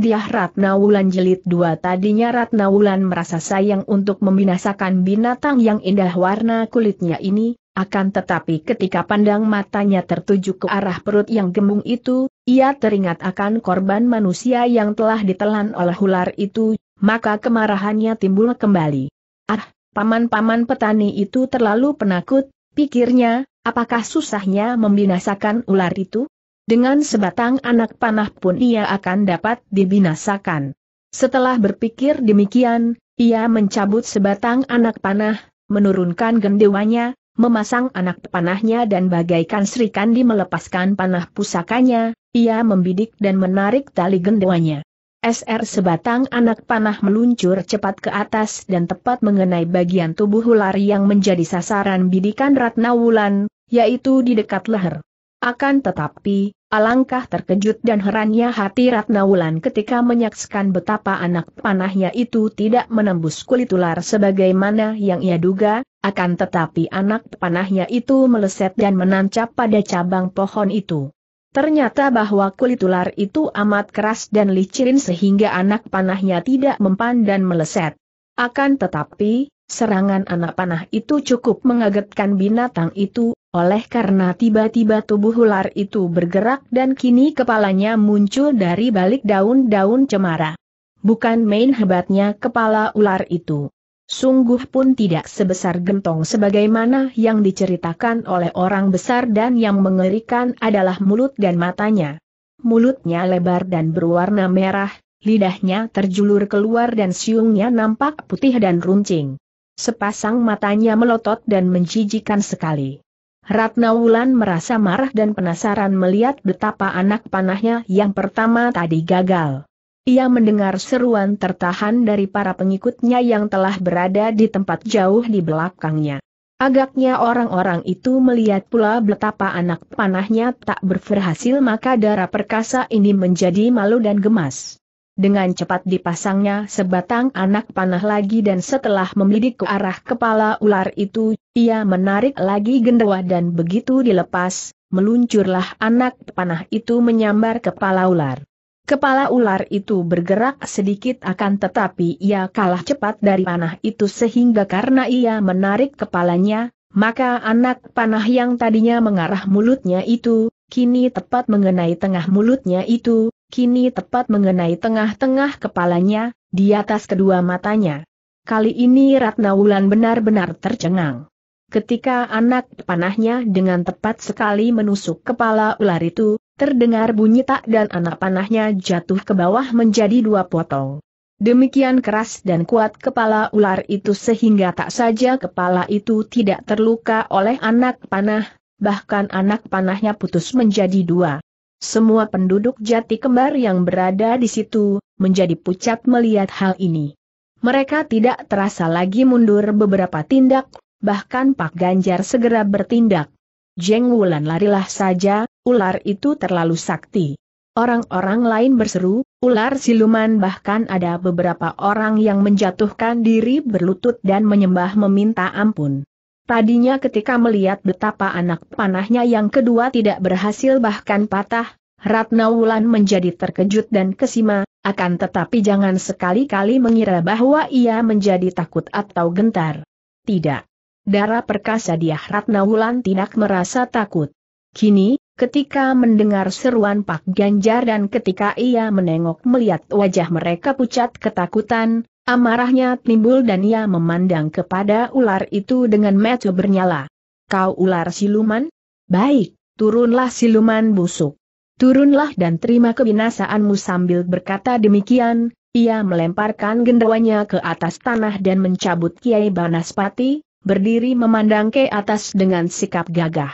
Dia Ratna Wulan jelit dua tadinya Ratna Wulan merasa sayang untuk membinasakan binatang yang indah warna kulitnya ini, akan tetapi ketika pandang matanya tertuju ke arah perut yang gembung itu, ia teringat akan korban manusia yang telah ditelan oleh ular itu, maka kemarahannya timbul kembali. Ah, paman-paman petani itu terlalu penakut, pikirnya, apakah susahnya membinasakan ular itu? Dengan sebatang anak panah pun ia akan dapat dibinasakan. Setelah berpikir demikian, ia mencabut sebatang anak panah, menurunkan gendewanya, memasang anak panahnya dan bagaikan Sri Kandi melepaskan panah pusakanya, ia membidik dan menarik tali gendewanya. SR sebatang anak panah meluncur cepat ke atas dan tepat mengenai bagian tubuh ular yang menjadi sasaran bidikan Ratna Wulan, yaitu di dekat leher. Akan tetapi, Alangkah terkejut dan herannya hati Ratna Wulan ketika menyaksikan betapa anak panahnya itu tidak menembus kulit ular sebagaimana yang ia duga, akan tetapi anak panahnya itu meleset dan menancap pada cabang pohon itu. Ternyata bahwa kulit ular itu amat keras dan licin sehingga anak panahnya tidak mempan dan meleset. Akan tetapi, Serangan anak panah itu cukup mengagetkan binatang itu, oleh karena tiba-tiba tubuh ular itu bergerak dan kini kepalanya muncul dari balik daun-daun cemara. Bukan main hebatnya kepala ular itu. Sungguh pun tidak sebesar gentong sebagaimana yang diceritakan oleh orang besar dan yang mengerikan adalah mulut dan matanya. Mulutnya lebar dan berwarna merah, lidahnya terjulur keluar dan siungnya nampak putih dan runcing. Sepasang matanya melotot dan menjijikan sekali. Ratna Wulan merasa marah dan penasaran melihat betapa anak panahnya yang pertama tadi gagal. Ia mendengar seruan tertahan dari para pengikutnya yang telah berada di tempat jauh di belakangnya. Agaknya orang-orang itu melihat pula betapa anak panahnya tak berhasil maka darah perkasa ini menjadi malu dan gemas dengan cepat dipasangnya sebatang anak panah lagi dan setelah membidik ke arah kepala ular itu, ia menarik lagi gendewa dan begitu dilepas, meluncurlah anak panah itu menyambar kepala ular. Kepala ular itu bergerak sedikit akan tetapi ia kalah cepat dari panah itu sehingga karena ia menarik kepalanya, maka anak panah yang tadinya mengarah mulutnya itu, kini tepat mengenai tengah mulutnya itu, kini tepat mengenai tengah-tengah kepalanya, di atas kedua matanya. Kali ini Ratna Wulan benar-benar tercengang. Ketika anak panahnya dengan tepat sekali menusuk kepala ular itu, terdengar bunyi tak dan anak panahnya jatuh ke bawah menjadi dua potong. Demikian keras dan kuat kepala ular itu sehingga tak saja kepala itu tidak terluka oleh anak panah, bahkan anak panahnya putus menjadi dua. Semua penduduk jati kembar yang berada di situ, menjadi pucat melihat hal ini. Mereka tidak terasa lagi mundur beberapa tindak, bahkan Pak Ganjar segera bertindak. Jeng Wulan larilah saja, ular itu terlalu sakti. Orang-orang lain berseru, ular siluman bahkan ada beberapa orang yang menjatuhkan diri berlutut dan menyembah meminta ampun. Tadinya ketika melihat betapa anak panahnya yang kedua tidak berhasil bahkan patah, Ratna Wulan menjadi terkejut dan kesima, akan tetapi jangan sekali-kali mengira bahwa ia menjadi takut atau gentar. Tidak. Darah perkasa dia Ratna Wulan tidak merasa takut. Kini, ketika mendengar seruan Pak Ganjar dan ketika ia menengok melihat wajah mereka pucat ketakutan, Amarahnya timbul dan ia memandang kepada ular itu dengan mata bernyala. Kau ular siluman? Baik, turunlah siluman busuk. Turunlah dan terima kebinasaanmu sambil berkata demikian, ia melemparkan gendawanya ke atas tanah dan mencabut Kiai Banaspati, berdiri memandang ke atas dengan sikap gagah.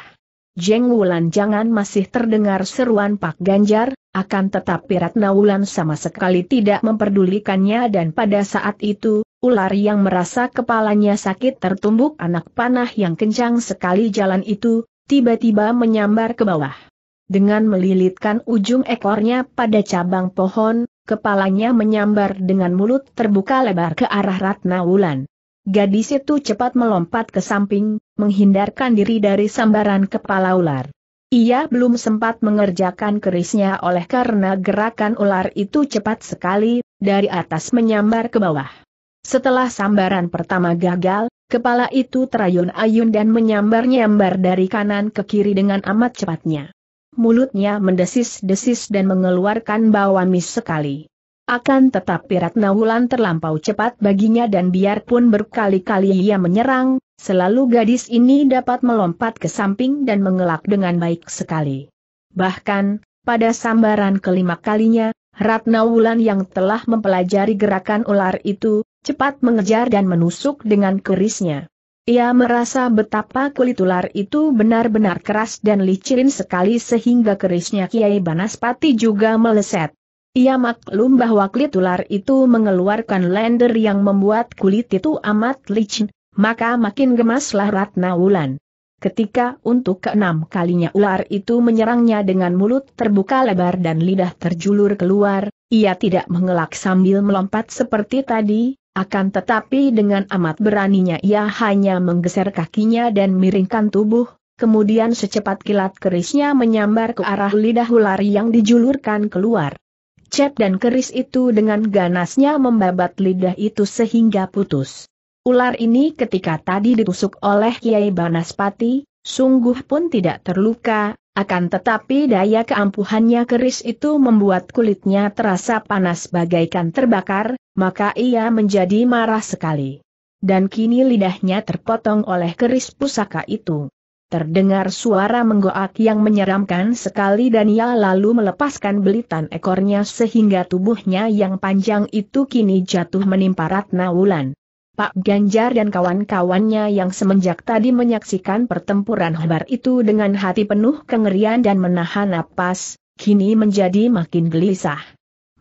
Jeng Wulan jangan masih terdengar seruan Pak Ganjar, akan tetapi Ratna Wulan sama sekali tidak memperdulikannya dan pada saat itu, ular yang merasa kepalanya sakit tertumbuk anak panah yang kencang sekali jalan itu, tiba-tiba menyambar ke bawah. Dengan melilitkan ujung ekornya pada cabang pohon, kepalanya menyambar dengan mulut terbuka lebar ke arah Ratna Wulan. Gadis itu cepat melompat ke samping, menghindarkan diri dari sambaran kepala ular. Ia belum sempat mengerjakan kerisnya oleh karena gerakan ular itu cepat sekali, dari atas menyambar ke bawah. Setelah sambaran pertama gagal, kepala itu terayun-ayun dan menyambar-nyambar dari kanan ke kiri dengan amat cepatnya. Mulutnya mendesis-desis dan mengeluarkan bau amis sekali. Akan tetapi Ratna Wulan terlampau cepat baginya dan biarpun berkali-kali ia menyerang, selalu gadis ini dapat melompat ke samping dan mengelak dengan baik sekali. Bahkan, pada sambaran kelima kalinya, Ratna Wulan yang telah mempelajari gerakan ular itu, cepat mengejar dan menusuk dengan kerisnya. Ia merasa betapa kulit ular itu benar-benar keras dan licin sekali sehingga kerisnya Kiai Banaspati juga meleset. Ia maklum bahwa kulit ular itu mengeluarkan lender yang membuat kulit itu amat licin, maka makin gemaslah Ratna Wulan. Ketika untuk keenam kalinya ular itu menyerangnya dengan mulut terbuka lebar dan lidah terjulur keluar, ia tidak mengelak sambil melompat seperti tadi, akan tetapi dengan amat beraninya ia hanya menggeser kakinya dan miringkan tubuh, kemudian secepat kilat kerisnya menyambar ke arah lidah ular yang dijulurkan keluar lecet dan keris itu dengan ganasnya membabat lidah itu sehingga putus. Ular ini ketika tadi ditusuk oleh Kiai Banaspati, sungguh pun tidak terluka, akan tetapi daya keampuhannya keris itu membuat kulitnya terasa panas bagaikan terbakar, maka ia menjadi marah sekali. Dan kini lidahnya terpotong oleh keris pusaka itu. Terdengar suara menggoak yang menyeramkan sekali dan ia lalu melepaskan belitan ekornya sehingga tubuhnya yang panjang itu kini jatuh menimpa Ratna Wulan. Pak Ganjar dan kawan-kawannya yang semenjak tadi menyaksikan pertempuran hebar itu dengan hati penuh kengerian dan menahan napas, kini menjadi makin gelisah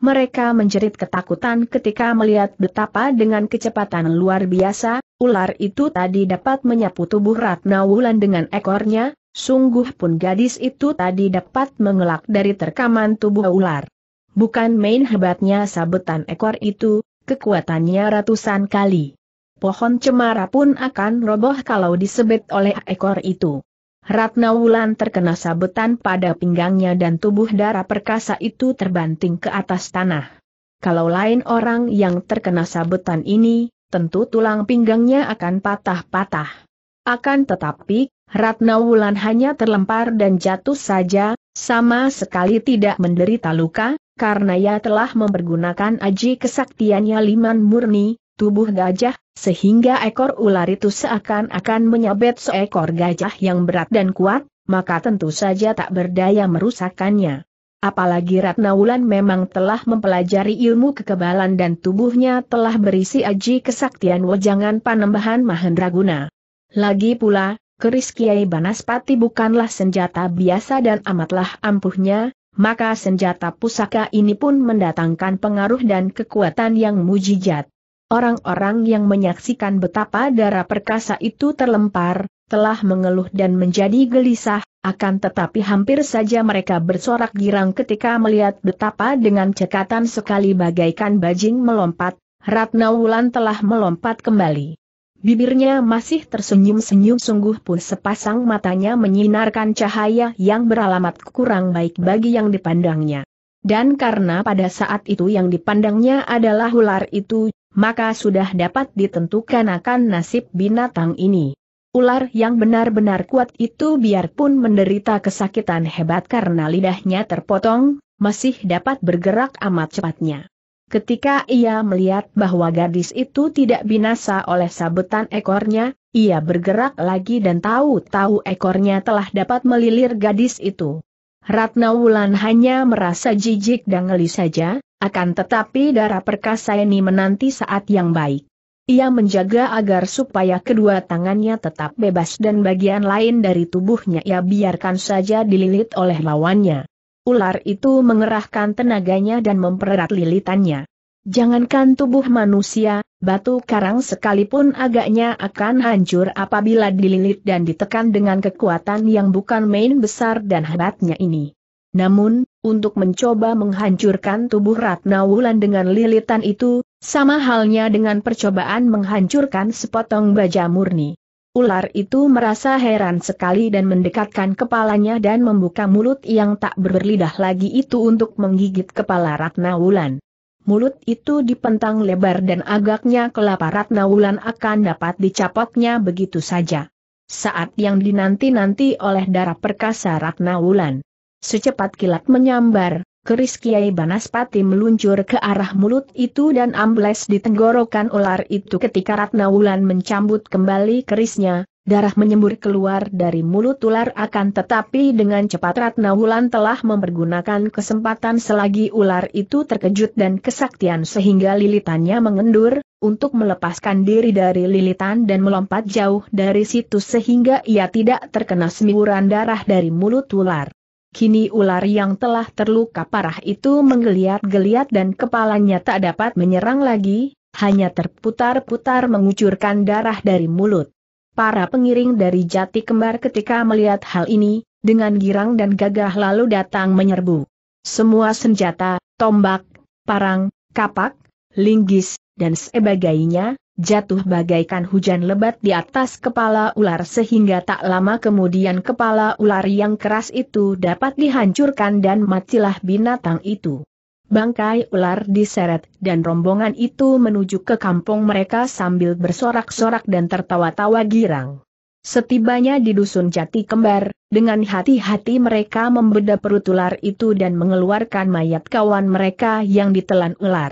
mereka menjerit ketakutan ketika melihat betapa dengan kecepatan luar biasa, ular itu tadi dapat menyapu tubuh Ratna Wulan dengan ekornya, sungguh pun gadis itu tadi dapat mengelak dari terkaman tubuh ular. Bukan main hebatnya sabetan ekor itu, kekuatannya ratusan kali. Pohon cemara pun akan roboh kalau disebet oleh ekor itu. Ratna Wulan terkena sabetan pada pinggangnya dan tubuh darah perkasa itu terbanting ke atas tanah. Kalau lain orang yang terkena sabetan ini, tentu tulang pinggangnya akan patah-patah. Akan tetapi, Ratna Wulan hanya terlempar dan jatuh saja, sama sekali tidak menderita luka, karena ia telah mempergunakan aji kesaktiannya liman murni, tubuh gajah, sehingga ekor ular itu seakan-akan menyabet seekor gajah yang berat dan kuat, maka tentu saja tak berdaya merusakannya. Apalagi Ratna Wulan memang telah mempelajari ilmu kekebalan dan tubuhnya telah berisi aji kesaktian wejangan panembahan Mahendraguna. Lagi pula, keris Kiai Banaspati bukanlah senjata biasa dan amatlah ampuhnya, maka senjata pusaka ini pun mendatangkan pengaruh dan kekuatan yang mujijat. Orang-orang yang menyaksikan betapa darah perkasa itu terlempar, telah mengeluh dan menjadi gelisah, akan tetapi hampir saja mereka bersorak girang ketika melihat betapa dengan cekatan sekali bagaikan bajing melompat, Ratna Wulan telah melompat kembali. Bibirnya masih tersenyum-senyum sungguh pun sepasang matanya menyinarkan cahaya yang beralamat kurang baik bagi yang dipandangnya. Dan karena pada saat itu yang dipandangnya adalah ular itu, maka sudah dapat ditentukan akan nasib binatang ini. Ular yang benar-benar kuat itu biarpun menderita kesakitan hebat karena lidahnya terpotong, masih dapat bergerak amat cepatnya. Ketika ia melihat bahwa gadis itu tidak binasa oleh sabetan ekornya, ia bergerak lagi dan tahu-tahu ekornya telah dapat melilir gadis itu. Ratna Wulan hanya merasa jijik dan ngeli saja, akan tetapi darah perkasa ini menanti saat yang baik. Ia menjaga agar supaya kedua tangannya tetap bebas dan bagian lain dari tubuhnya ia biarkan saja dililit oleh lawannya. Ular itu mengerahkan tenaganya dan mempererat lilitannya. Jangankan tubuh manusia, batu karang sekalipun agaknya akan hancur apabila dililit dan ditekan dengan kekuatan yang bukan main besar dan hebatnya ini. Namun, untuk mencoba menghancurkan tubuh Ratna Wulan dengan lilitan itu, sama halnya dengan percobaan menghancurkan sepotong baja murni. Ular itu merasa heran sekali dan mendekatkan kepalanya dan membuka mulut yang tak berlidah lagi itu untuk menggigit kepala Ratna Wulan. Mulut itu dipentang lebar dan agaknya kelapa Ratna Wulan akan dapat dicapoknya begitu saja. Saat yang dinanti-nanti oleh darah perkasa Ratna Wulan. Secepat kilat menyambar, keris Kiai Banaspati meluncur ke arah mulut itu dan ambles di tenggorokan ular itu ketika Ratna Wulan mencambut kembali kerisnya, darah menyembur keluar dari mulut ular akan tetapi dengan cepat Ratna Wulan telah mempergunakan kesempatan selagi ular itu terkejut dan kesaktian sehingga lilitannya mengendur, untuk melepaskan diri dari lilitan dan melompat jauh dari situ sehingga ia tidak terkena semburan darah dari mulut ular. Kini ular yang telah terluka parah itu menggeliat-geliat dan kepalanya tak dapat menyerang lagi, hanya terputar-putar mengucurkan darah dari mulut. Para pengiring dari jati kembar ketika melihat hal ini, dengan girang dan gagah lalu datang menyerbu. Semua senjata, tombak, parang, kapak, linggis, dan sebagainya, jatuh bagaikan hujan lebat di atas kepala ular sehingga tak lama kemudian kepala ular yang keras itu dapat dihancurkan dan matilah binatang itu. Bangkai ular diseret dan rombongan itu menuju ke kampung mereka sambil bersorak-sorak dan tertawa-tawa girang. Setibanya di dusun jati kembar, dengan hati-hati mereka membeda perut ular itu dan mengeluarkan mayat kawan mereka yang ditelan ular.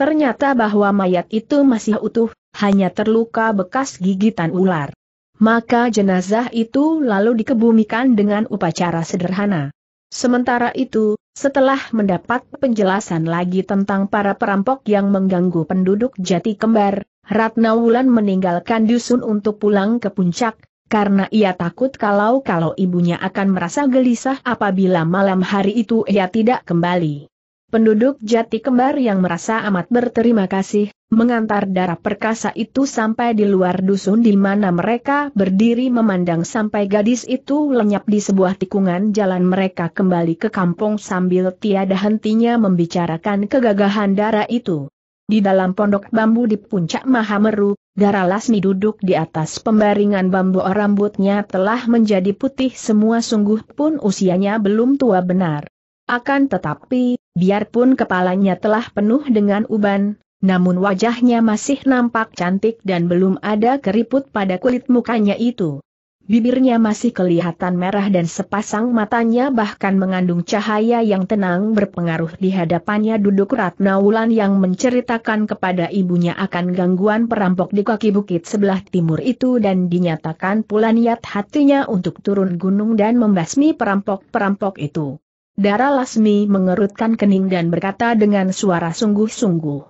Ternyata bahwa mayat itu masih utuh, hanya terluka bekas gigitan ular. Maka jenazah itu lalu dikebumikan dengan upacara sederhana. Sementara itu, setelah mendapat penjelasan lagi tentang para perampok yang mengganggu penduduk jati kembar, Ratna Wulan meninggalkan dusun untuk pulang ke puncak, karena ia takut kalau-kalau ibunya akan merasa gelisah apabila malam hari itu ia tidak kembali. Penduduk jati kembar yang merasa amat berterima kasih, mengantar darah perkasa itu sampai di luar dusun di mana mereka berdiri memandang sampai gadis itu lenyap di sebuah tikungan jalan mereka kembali ke kampung sambil tiada hentinya membicarakan kegagahan darah itu. Di dalam pondok bambu di puncak Mahameru, Dara Lasmi duduk di atas pembaringan bambu rambutnya telah menjadi putih semua sungguh pun usianya belum tua benar. Akan tetapi, Biarpun kepalanya telah penuh dengan uban, namun wajahnya masih nampak cantik dan belum ada keriput pada kulit mukanya itu. Bibirnya masih kelihatan merah dan sepasang matanya bahkan mengandung cahaya yang tenang berpengaruh di hadapannya duduk Ratna Wulan yang menceritakan kepada ibunya akan gangguan perampok di kaki bukit sebelah timur itu dan dinyatakan pula niat hatinya untuk turun gunung dan membasmi perampok-perampok itu. Dara Lasmi mengerutkan kening dan berkata dengan suara sungguh-sungguh.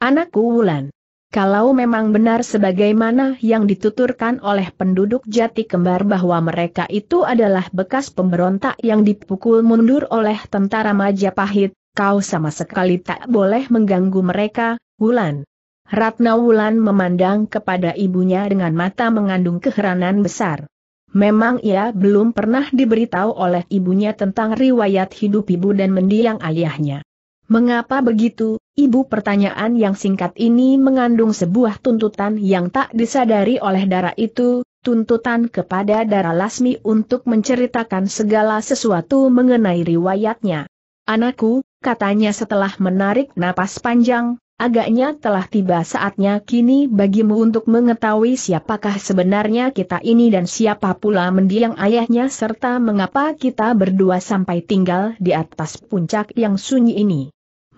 Anakku Wulan. Kalau memang benar sebagaimana yang dituturkan oleh penduduk jati kembar bahwa mereka itu adalah bekas pemberontak yang dipukul mundur oleh tentara Majapahit, kau sama sekali tak boleh mengganggu mereka, Wulan. Ratna Wulan memandang kepada ibunya dengan mata mengandung keheranan besar. Memang ia belum pernah diberitahu oleh ibunya tentang riwayat hidup ibu dan mendiang ayahnya. Mengapa begitu, ibu pertanyaan yang singkat ini mengandung sebuah tuntutan yang tak disadari oleh darah itu, tuntutan kepada darah Lasmi untuk menceritakan segala sesuatu mengenai riwayatnya. Anakku, katanya setelah menarik napas panjang, Agaknya telah tiba saatnya kini bagimu untuk mengetahui siapakah sebenarnya kita ini dan siapa pula mendiang ayahnya serta mengapa kita berdua sampai tinggal di atas puncak yang sunyi ini.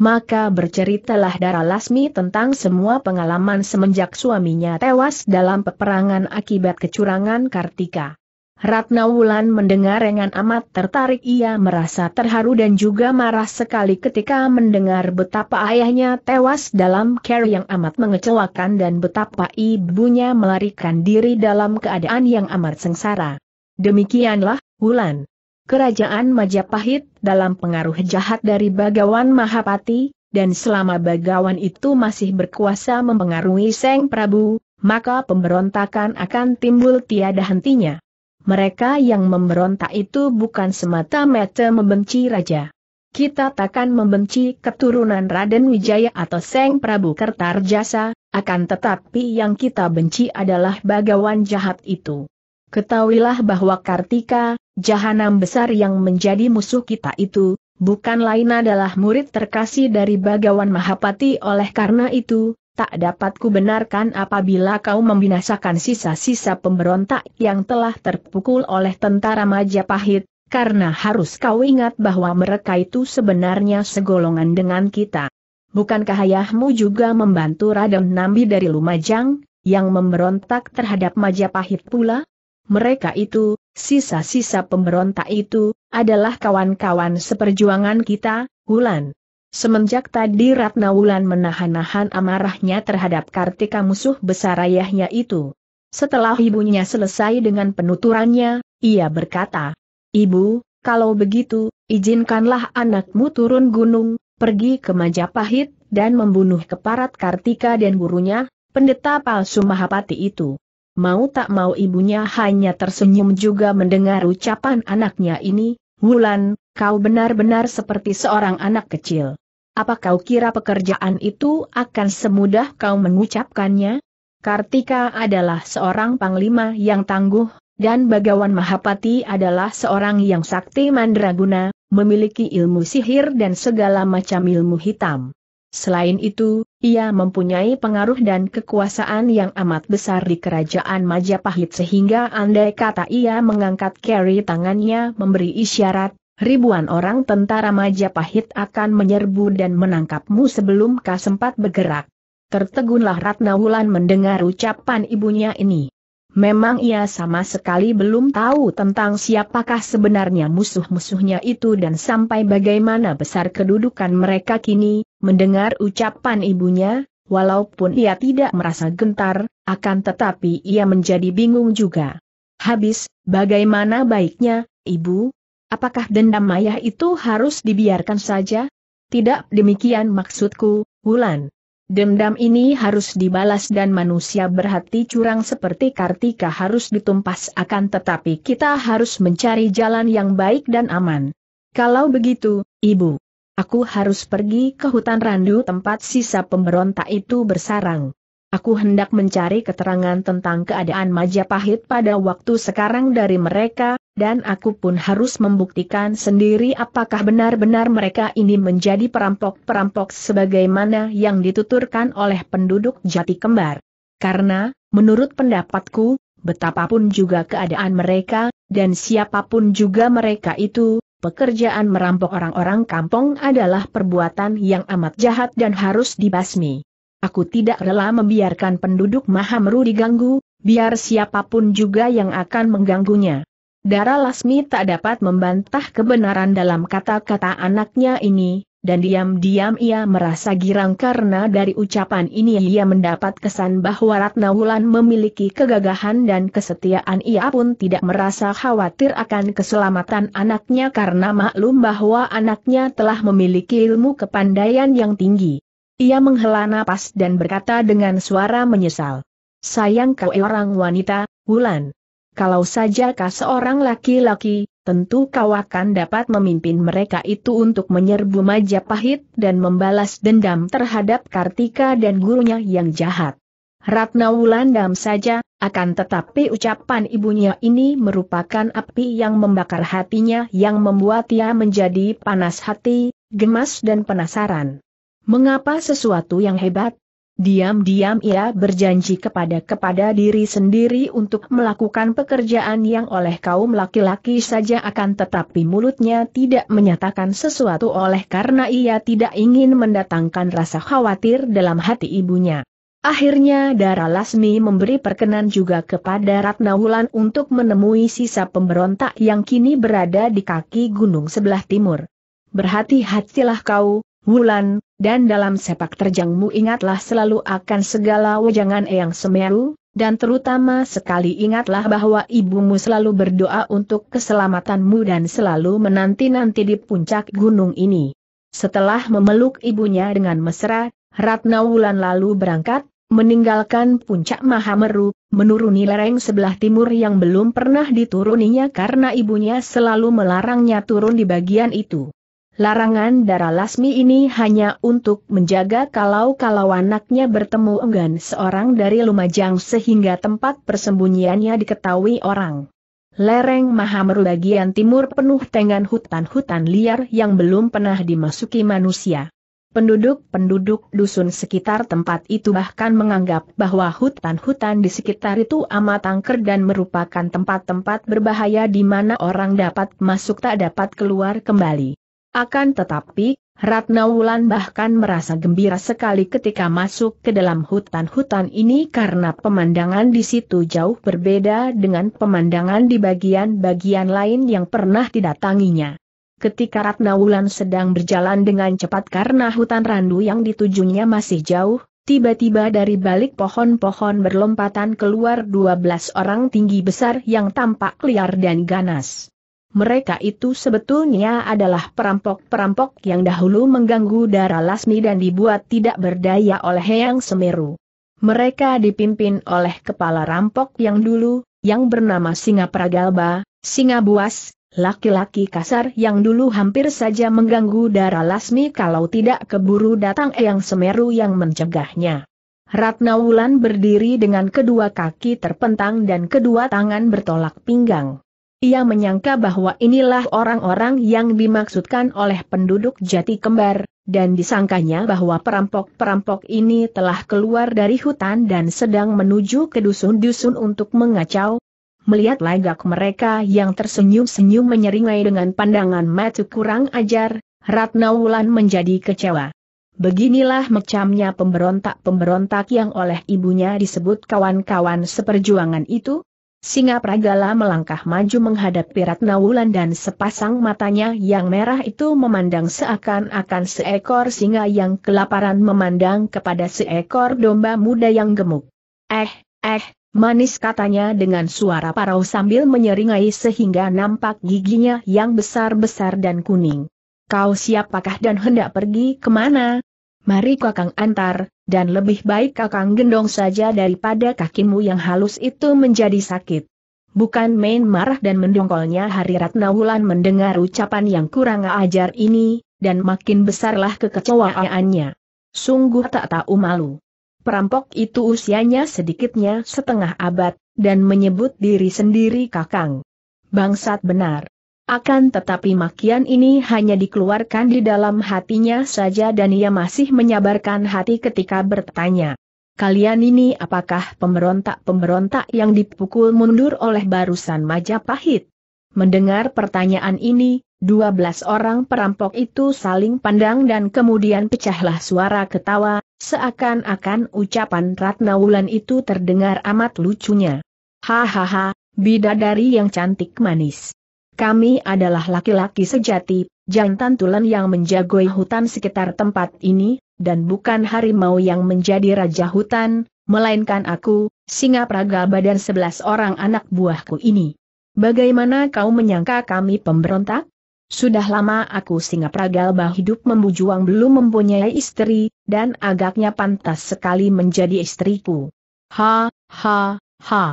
Maka berceritalah Dara Lasmi tentang semua pengalaman semenjak suaminya tewas dalam peperangan akibat kecurangan Kartika. Ratna Wulan mendengar dengan amat tertarik ia merasa terharu dan juga marah sekali ketika mendengar betapa ayahnya tewas dalam care yang amat mengecewakan dan betapa ibunya melarikan diri dalam keadaan yang amat sengsara. Demikianlah, Wulan. Kerajaan Majapahit dalam pengaruh jahat dari Bagawan Mahapati, dan selama Bagawan itu masih berkuasa mempengaruhi Seng Prabu, maka pemberontakan akan timbul tiada hentinya mereka yang memberontak itu bukan semata-mata membenci raja. Kita takkan membenci keturunan Raden Wijaya atau Seng Prabu Kertarjasa, akan tetapi yang kita benci adalah bagawan jahat itu. Ketahuilah bahwa Kartika, jahanam besar yang menjadi musuh kita itu, bukan lain adalah murid terkasih dari Bagawan Mahapati oleh karena itu, tak dapat kubenarkan apabila kau membinasakan sisa-sisa pemberontak yang telah terpukul oleh tentara Majapahit, karena harus kau ingat bahwa mereka itu sebenarnya segolongan dengan kita. Bukankah ayahmu juga membantu Raden Nambi dari Lumajang, yang memberontak terhadap Majapahit pula? Mereka itu, sisa-sisa pemberontak itu, adalah kawan-kawan seperjuangan kita, Hulan. Semenjak tadi Ratna Wulan menahan-nahan amarahnya terhadap Kartika musuh besar ayahnya itu. Setelah ibunya selesai dengan penuturannya, ia berkata, Ibu, kalau begitu, izinkanlah anakmu turun gunung, pergi ke Majapahit, dan membunuh keparat Kartika dan gurunya, pendeta palsu Mahapati itu. Mau tak mau ibunya hanya tersenyum juga mendengar ucapan anaknya ini, Wulan, kau benar-benar seperti seorang anak kecil. Apa kau kira pekerjaan itu akan semudah kau mengucapkannya? Kartika adalah seorang panglima yang tangguh, dan Bagawan Mahapati adalah seorang yang sakti mandraguna, memiliki ilmu sihir dan segala macam ilmu hitam. Selain itu, ia mempunyai pengaruh dan kekuasaan yang amat besar di kerajaan Majapahit sehingga andai kata ia mengangkat keri tangannya memberi isyarat, ribuan orang tentara Majapahit akan menyerbu dan menangkapmu sebelum kau sempat bergerak. Tertegunlah Ratna Wulan mendengar ucapan ibunya ini. Memang ia sama sekali belum tahu tentang siapakah sebenarnya musuh-musuhnya itu dan sampai bagaimana besar kedudukan mereka kini, mendengar ucapan ibunya, walaupun ia tidak merasa gentar, akan tetapi ia menjadi bingung juga. Habis, bagaimana baiknya, ibu, Apakah dendam ayah itu harus dibiarkan saja? Tidak demikian maksudku, Wulan. Dendam ini harus dibalas dan manusia berhati curang seperti Kartika harus ditumpas akan tetapi kita harus mencari jalan yang baik dan aman. Kalau begitu, Ibu, aku harus pergi ke hutan randu tempat sisa pemberontak itu bersarang. Aku hendak mencari keterangan tentang keadaan Majapahit pada waktu sekarang dari mereka, dan aku pun harus membuktikan sendiri apakah benar-benar mereka ini menjadi perampok-perampok sebagaimana yang dituturkan oleh penduduk jati kembar. Karena, menurut pendapatku, betapapun juga keadaan mereka, dan siapapun juga mereka itu, pekerjaan merampok orang-orang kampung adalah perbuatan yang amat jahat dan harus dibasmi. Aku tidak rela membiarkan penduduk Mahamru diganggu, biar siapapun juga yang akan mengganggunya. Dara Lasmi tak dapat membantah kebenaran dalam kata-kata anaknya ini, dan diam-diam ia merasa girang karena dari ucapan ini ia mendapat kesan bahwa Ratna Wulan memiliki kegagahan dan kesetiaan ia pun tidak merasa khawatir akan keselamatan anaknya karena maklum bahwa anaknya telah memiliki ilmu kepandaian yang tinggi. Ia menghela napas dan berkata dengan suara menyesal. Sayang kau orang wanita, Wulan. Kalau saja kau seorang laki-laki, tentu kau akan dapat memimpin mereka itu untuk menyerbu Majapahit dan membalas dendam terhadap Kartika dan gurunya yang jahat. Ratna Wulandam saja, akan tetapi ucapan ibunya ini merupakan api yang membakar hatinya yang membuat ia menjadi panas hati, gemas dan penasaran. Mengapa sesuatu yang hebat, Diam-diam ia berjanji kepada kepada diri sendiri untuk melakukan pekerjaan yang oleh kaum laki-laki saja akan tetapi mulutnya tidak menyatakan sesuatu oleh karena ia tidak ingin mendatangkan rasa khawatir dalam hati ibunya. Akhirnya Dara Lasmi memberi perkenan juga kepada Ratna Wulan untuk menemui sisa pemberontak yang kini berada di kaki gunung sebelah timur. Berhati-hatilah kau, Wulan, dan dalam sepak terjangmu ingatlah selalu akan segala wejangan yang Semeru, dan terutama sekali ingatlah bahwa ibumu selalu berdoa untuk keselamatanmu dan selalu menanti-nanti di puncak gunung ini. Setelah memeluk ibunya dengan mesra, Ratna Wulan lalu berangkat, meninggalkan puncak Mahameru, menuruni lereng sebelah timur yang belum pernah dituruninya karena ibunya selalu melarangnya turun di bagian itu. Larangan darah Lasmi ini hanya untuk menjaga kalau-kalau anaknya bertemu enggan seorang dari Lumajang sehingga tempat persembunyiannya diketahui orang. Lereng Mahameru bagian timur penuh dengan hutan-hutan liar yang belum pernah dimasuki manusia. Penduduk-penduduk dusun sekitar tempat itu bahkan menganggap bahwa hutan-hutan di sekitar itu amat angker dan merupakan tempat-tempat berbahaya di mana orang dapat masuk tak dapat keluar kembali. Akan tetapi, Ratna Wulan bahkan merasa gembira sekali ketika masuk ke dalam hutan-hutan ini karena pemandangan di situ jauh berbeda dengan pemandangan di bagian-bagian lain yang pernah didatanginya. Ketika Ratna Wulan sedang berjalan dengan cepat karena hutan randu yang ditujunya masih jauh, tiba-tiba dari balik pohon-pohon berlompatan keluar 12 orang tinggi besar yang tampak liar dan ganas mereka itu sebetulnya adalah perampok-perampok yang dahulu mengganggu darah Lasmi dan dibuat tidak berdaya oleh Yang Semeru. Mereka dipimpin oleh kepala rampok yang dulu, yang bernama Singa Pragalba, Singa Buas, laki-laki kasar yang dulu hampir saja mengganggu darah Lasmi kalau tidak keburu datang Eyang Semeru yang mencegahnya. Ratna Wulan berdiri dengan kedua kaki terpentang dan kedua tangan bertolak pinggang. Ia menyangka bahwa inilah orang-orang yang dimaksudkan oleh penduduk jati kembar, dan disangkanya bahwa perampok-perampok ini telah keluar dari hutan dan sedang menuju ke dusun-dusun untuk mengacau. Melihat lagak mereka yang tersenyum-senyum menyeringai dengan pandangan mata kurang ajar, Ratna Wulan menjadi kecewa. Beginilah macamnya pemberontak-pemberontak yang oleh ibunya disebut kawan-kawan seperjuangan itu, Singa Pragala melangkah maju menghadapi Ratna Wulan dan sepasang matanya yang merah itu memandang seakan-akan seekor singa yang kelaparan memandang kepada seekor domba muda yang gemuk. Eh, eh, manis katanya dengan suara parau sambil menyeringai sehingga nampak giginya yang besar-besar dan kuning. Kau siapakah dan hendak pergi kemana? Mari kakang antar, dan lebih baik kakang gendong saja daripada kakimu yang halus itu menjadi sakit. Bukan main marah dan mendongkolnya Hari Ratna Wulan mendengar ucapan yang kurang ajar ini, dan makin besarlah kekecewaannya. Sungguh tak tahu malu. Perampok itu usianya sedikitnya setengah abad, dan menyebut diri sendiri kakang. Bangsat benar. Akan tetapi makian ini hanya dikeluarkan di dalam hatinya saja dan ia masih menyabarkan hati ketika bertanya. Kalian ini apakah pemberontak-pemberontak yang dipukul mundur oleh barusan Majapahit? Mendengar pertanyaan ini, 12 orang perampok itu saling pandang dan kemudian pecahlah suara ketawa, seakan-akan ucapan Ratna Wulan itu terdengar amat lucunya. Hahaha, bidadari yang cantik manis. Kami adalah laki-laki sejati, jantan tulen yang menjagoi hutan sekitar tempat ini, dan bukan harimau yang menjadi raja hutan, melainkan aku, singa pragaba dan sebelas orang anak buahku ini. Bagaimana kau menyangka kami pemberontak? Sudah lama aku singa pragalba hidup membujuang belum mempunyai istri, dan agaknya pantas sekali menjadi istriku. Ha, ha, ha.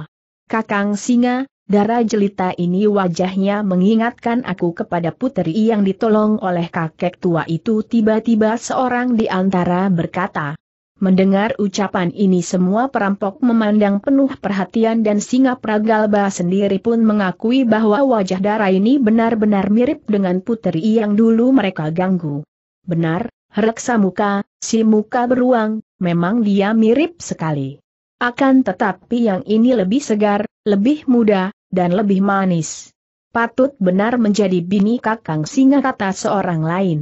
Kakang singa, Darah jelita ini wajahnya mengingatkan aku kepada puteri yang ditolong oleh kakek tua itu tiba-tiba seorang di antara berkata. Mendengar ucapan ini semua perampok memandang penuh perhatian dan singa Pragalba sendiri pun mengakui bahwa wajah darah ini benar-benar mirip dengan puteri yang dulu mereka ganggu. Benar, reksa muka, si muka beruang, memang dia mirip sekali. Akan tetapi yang ini lebih segar, lebih muda, dan lebih manis. Patut benar menjadi bini kakang singa kata seorang lain.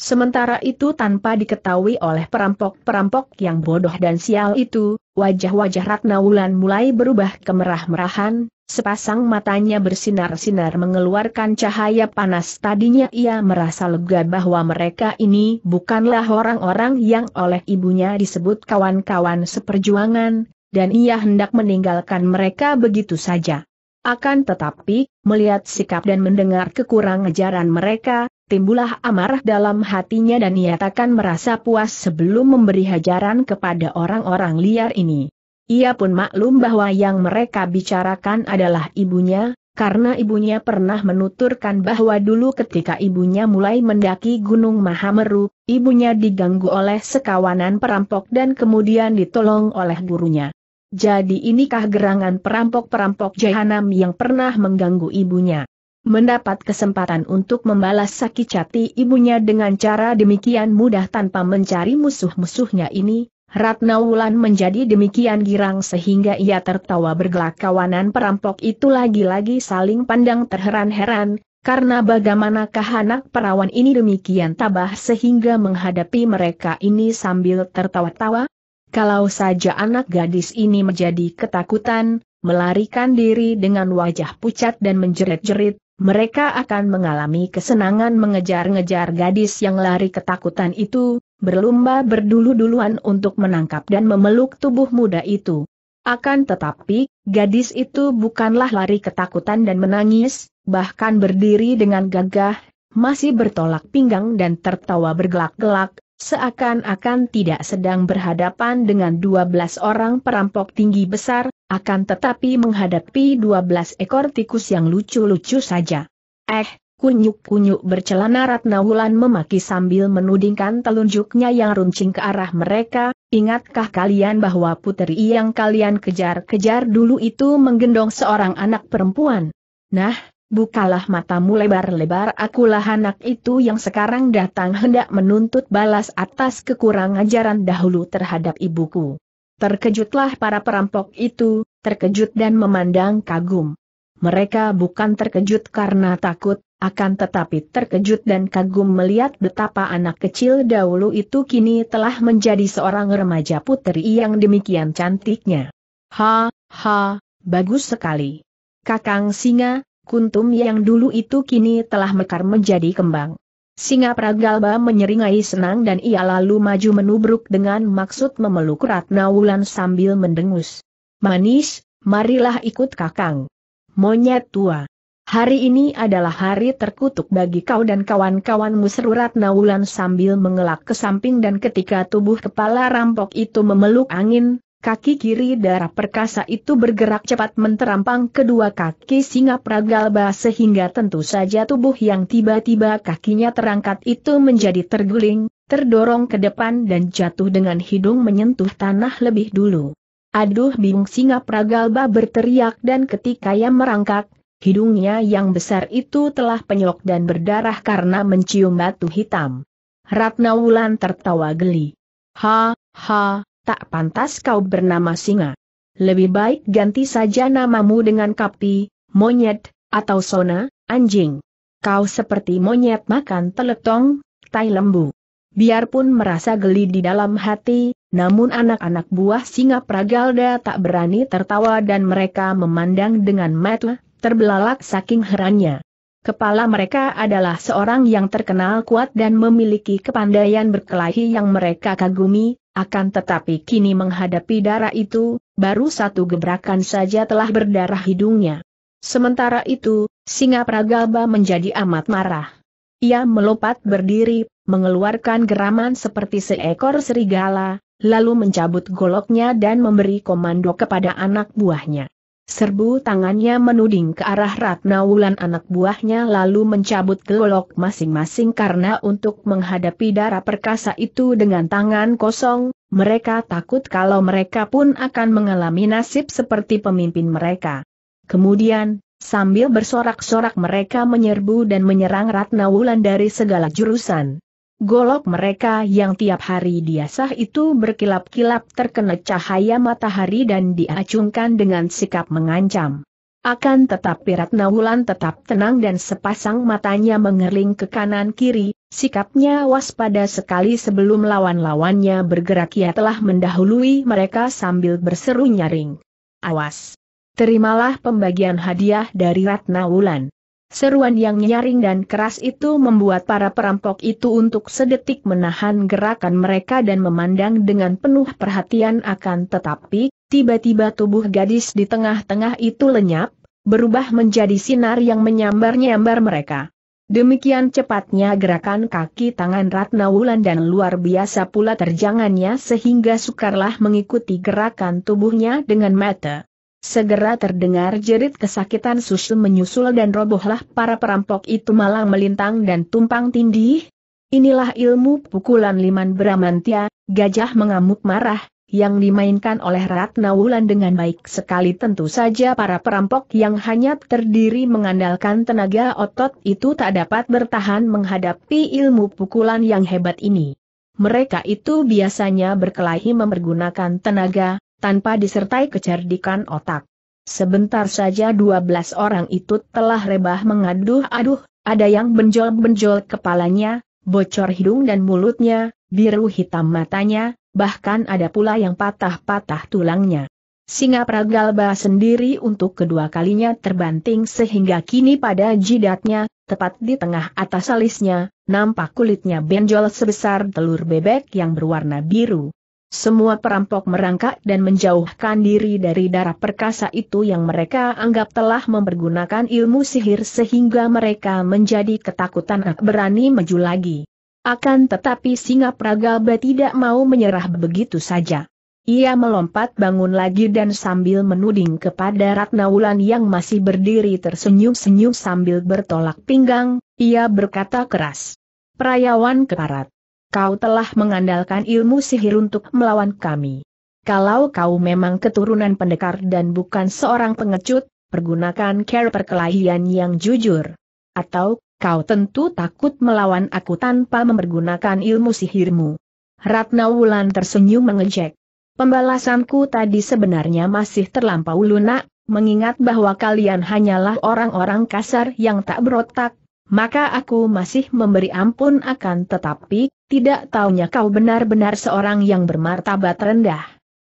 Sementara itu tanpa diketahui oleh perampok-perampok yang bodoh dan sial itu, wajah-wajah Ratna Wulan mulai berubah kemerah-merahan, sepasang matanya bersinar-sinar mengeluarkan cahaya panas tadinya ia merasa lega bahwa mereka ini bukanlah orang-orang yang oleh ibunya disebut kawan-kawan seperjuangan, dan ia hendak meninggalkan mereka begitu saja. Akan tetapi, melihat sikap dan mendengar kekurang ajaran mereka, timbullah amarah dalam hatinya dan ia takkan merasa puas sebelum memberi hajaran kepada orang-orang liar ini. Ia pun maklum bahwa yang mereka bicarakan adalah ibunya, karena ibunya pernah menuturkan bahwa dulu ketika ibunya mulai mendaki Gunung Mahameru, ibunya diganggu oleh sekawanan perampok dan kemudian ditolong oleh gurunya. Jadi inikah gerangan perampok-perampok jahanam yang pernah mengganggu ibunya? Mendapat kesempatan untuk membalas sakit hati ibunya dengan cara demikian mudah tanpa mencari musuh-musuhnya ini, Ratna Wulan menjadi demikian girang sehingga ia tertawa bergelak kawanan perampok itu lagi-lagi saling pandang terheran-heran, karena bagaimanakah anak perawan ini demikian tabah sehingga menghadapi mereka ini sambil tertawa-tawa? Kalau saja anak gadis ini menjadi ketakutan, melarikan diri dengan wajah pucat dan menjerit-jerit, mereka akan mengalami kesenangan mengejar-ngejar gadis yang lari ketakutan itu, berlumba berdulu-duluan untuk menangkap dan memeluk tubuh muda itu. Akan tetapi, gadis itu bukanlah lari ketakutan dan menangis, bahkan berdiri dengan gagah, masih bertolak pinggang dan tertawa bergelak-gelak, seakan-akan tidak sedang berhadapan dengan 12 orang perampok tinggi besar, akan tetapi menghadapi 12 ekor tikus yang lucu-lucu saja. Eh, kunyuk-kunyuk bercelana Ratna Wulan memaki sambil menudingkan telunjuknya yang runcing ke arah mereka, ingatkah kalian bahwa puteri yang kalian kejar-kejar dulu itu menggendong seorang anak perempuan? Nah, Bukalah matamu lebar-lebar akulah anak itu yang sekarang datang hendak menuntut balas atas kekurang ajaran dahulu terhadap ibuku. Terkejutlah para perampok itu, terkejut dan memandang kagum. Mereka bukan terkejut karena takut, akan tetapi terkejut dan kagum melihat betapa anak kecil dahulu itu kini telah menjadi seorang remaja putri yang demikian cantiknya. Ha, ha, bagus sekali. Kakang singa, kuntum yang dulu itu kini telah mekar menjadi kembang. Singa Pragalba menyeringai senang dan ia lalu maju menubruk dengan maksud memeluk Ratna Wulan sambil mendengus. Manis, marilah ikut kakang. Monyet tua. Hari ini adalah hari terkutuk bagi kau dan kawan-kawanmu seru Ratna Wulan sambil mengelak ke samping dan ketika tubuh kepala rampok itu memeluk angin, Kaki kiri darah perkasa itu bergerak cepat menterampang kedua kaki singa pragalba sehingga tentu saja tubuh yang tiba-tiba kakinya terangkat itu menjadi terguling, terdorong ke depan dan jatuh dengan hidung menyentuh tanah lebih dulu. Aduh bingung singa pragalba berteriak dan ketika ia merangkak, hidungnya yang besar itu telah penyok dan berdarah karena mencium batu hitam. Ratna Wulan tertawa geli. Ha, ha, tak pantas kau bernama singa. Lebih baik ganti saja namamu dengan kapi, monyet, atau sona, anjing. Kau seperti monyet makan teletong, tai lembu. Biarpun merasa geli di dalam hati, namun anak-anak buah singa Pragalda tak berani tertawa dan mereka memandang dengan mata terbelalak saking herannya. Kepala mereka adalah seorang yang terkenal kuat dan memiliki kepandaian berkelahi yang mereka kagumi, akan tetapi kini menghadapi darah itu, baru satu gebrakan saja telah berdarah hidungnya. Sementara itu, Singa Pragalba menjadi amat marah. Ia melompat berdiri, mengeluarkan geraman seperti seekor serigala, lalu mencabut goloknya dan memberi komando kepada anak buahnya. Serbu tangannya menuding ke arah Ratna Wulan anak buahnya lalu mencabut golok masing-masing karena untuk menghadapi darah perkasa itu dengan tangan kosong, mereka takut kalau mereka pun akan mengalami nasib seperti pemimpin mereka. Kemudian, sambil bersorak-sorak mereka menyerbu dan menyerang Ratna Wulan dari segala jurusan. Golok mereka yang tiap hari diasah itu berkilap-kilap terkena cahaya matahari dan diacungkan dengan sikap mengancam. Akan tetapi Ratna Wulan tetap tenang dan sepasang matanya mengerling ke kanan-kiri, sikapnya waspada sekali sebelum lawan-lawannya bergerak ia telah mendahului mereka sambil berseru nyaring. Awas! Terimalah pembagian hadiah dari Ratna Wulan. Seruan yang nyaring dan keras itu membuat para perampok itu untuk sedetik menahan gerakan mereka dan memandang dengan penuh perhatian akan tetapi, tiba-tiba tubuh gadis di tengah-tengah itu lenyap, berubah menjadi sinar yang menyambar-nyambar mereka. Demikian cepatnya gerakan kaki tangan Ratna Wulan dan luar biasa pula terjangannya sehingga sukarlah mengikuti gerakan tubuhnya dengan mata. Segera terdengar jerit kesakitan susu menyusul dan robohlah para perampok itu malang melintang dan tumpang tindih. Inilah ilmu pukulan Liman beramantia, gajah mengamuk marah, yang dimainkan oleh Ratna Wulan dengan baik sekali tentu saja para perampok yang hanya terdiri mengandalkan tenaga otot itu tak dapat bertahan menghadapi ilmu pukulan yang hebat ini. Mereka itu biasanya berkelahi mempergunakan tenaga, tanpa disertai kecerdikan otak. Sebentar saja dua belas orang itu telah rebah mengaduh-aduh, ada yang benjol-benjol kepalanya, bocor hidung dan mulutnya, biru hitam matanya, bahkan ada pula yang patah-patah tulangnya. Singa Pragalba sendiri untuk kedua kalinya terbanting sehingga kini pada jidatnya, tepat di tengah atas alisnya, nampak kulitnya benjol sebesar telur bebek yang berwarna biru. Semua perampok merangkak dan menjauhkan diri dari darah perkasa itu yang mereka anggap telah mempergunakan ilmu sihir sehingga mereka menjadi ketakutan berani maju lagi. Akan tetapi Singa Pragaba tidak mau menyerah begitu saja. Ia melompat bangun lagi dan sambil menuding kepada Ratna Wulan yang masih berdiri tersenyum-senyum sambil bertolak pinggang, ia berkata keras. Perayawan keparat. Kau telah mengandalkan ilmu sihir untuk melawan kami. Kalau kau memang keturunan pendekar dan bukan seorang pengecut, pergunakan cara perkelahian yang jujur. Atau, kau tentu takut melawan aku tanpa mempergunakan ilmu sihirmu. Ratna Wulan tersenyum mengejek. Pembalasanku tadi sebenarnya masih terlampau lunak, mengingat bahwa kalian hanyalah orang-orang kasar yang tak berotak, maka aku masih memberi ampun akan tetapi, tidak taunya kau benar-benar seorang yang bermartabat rendah.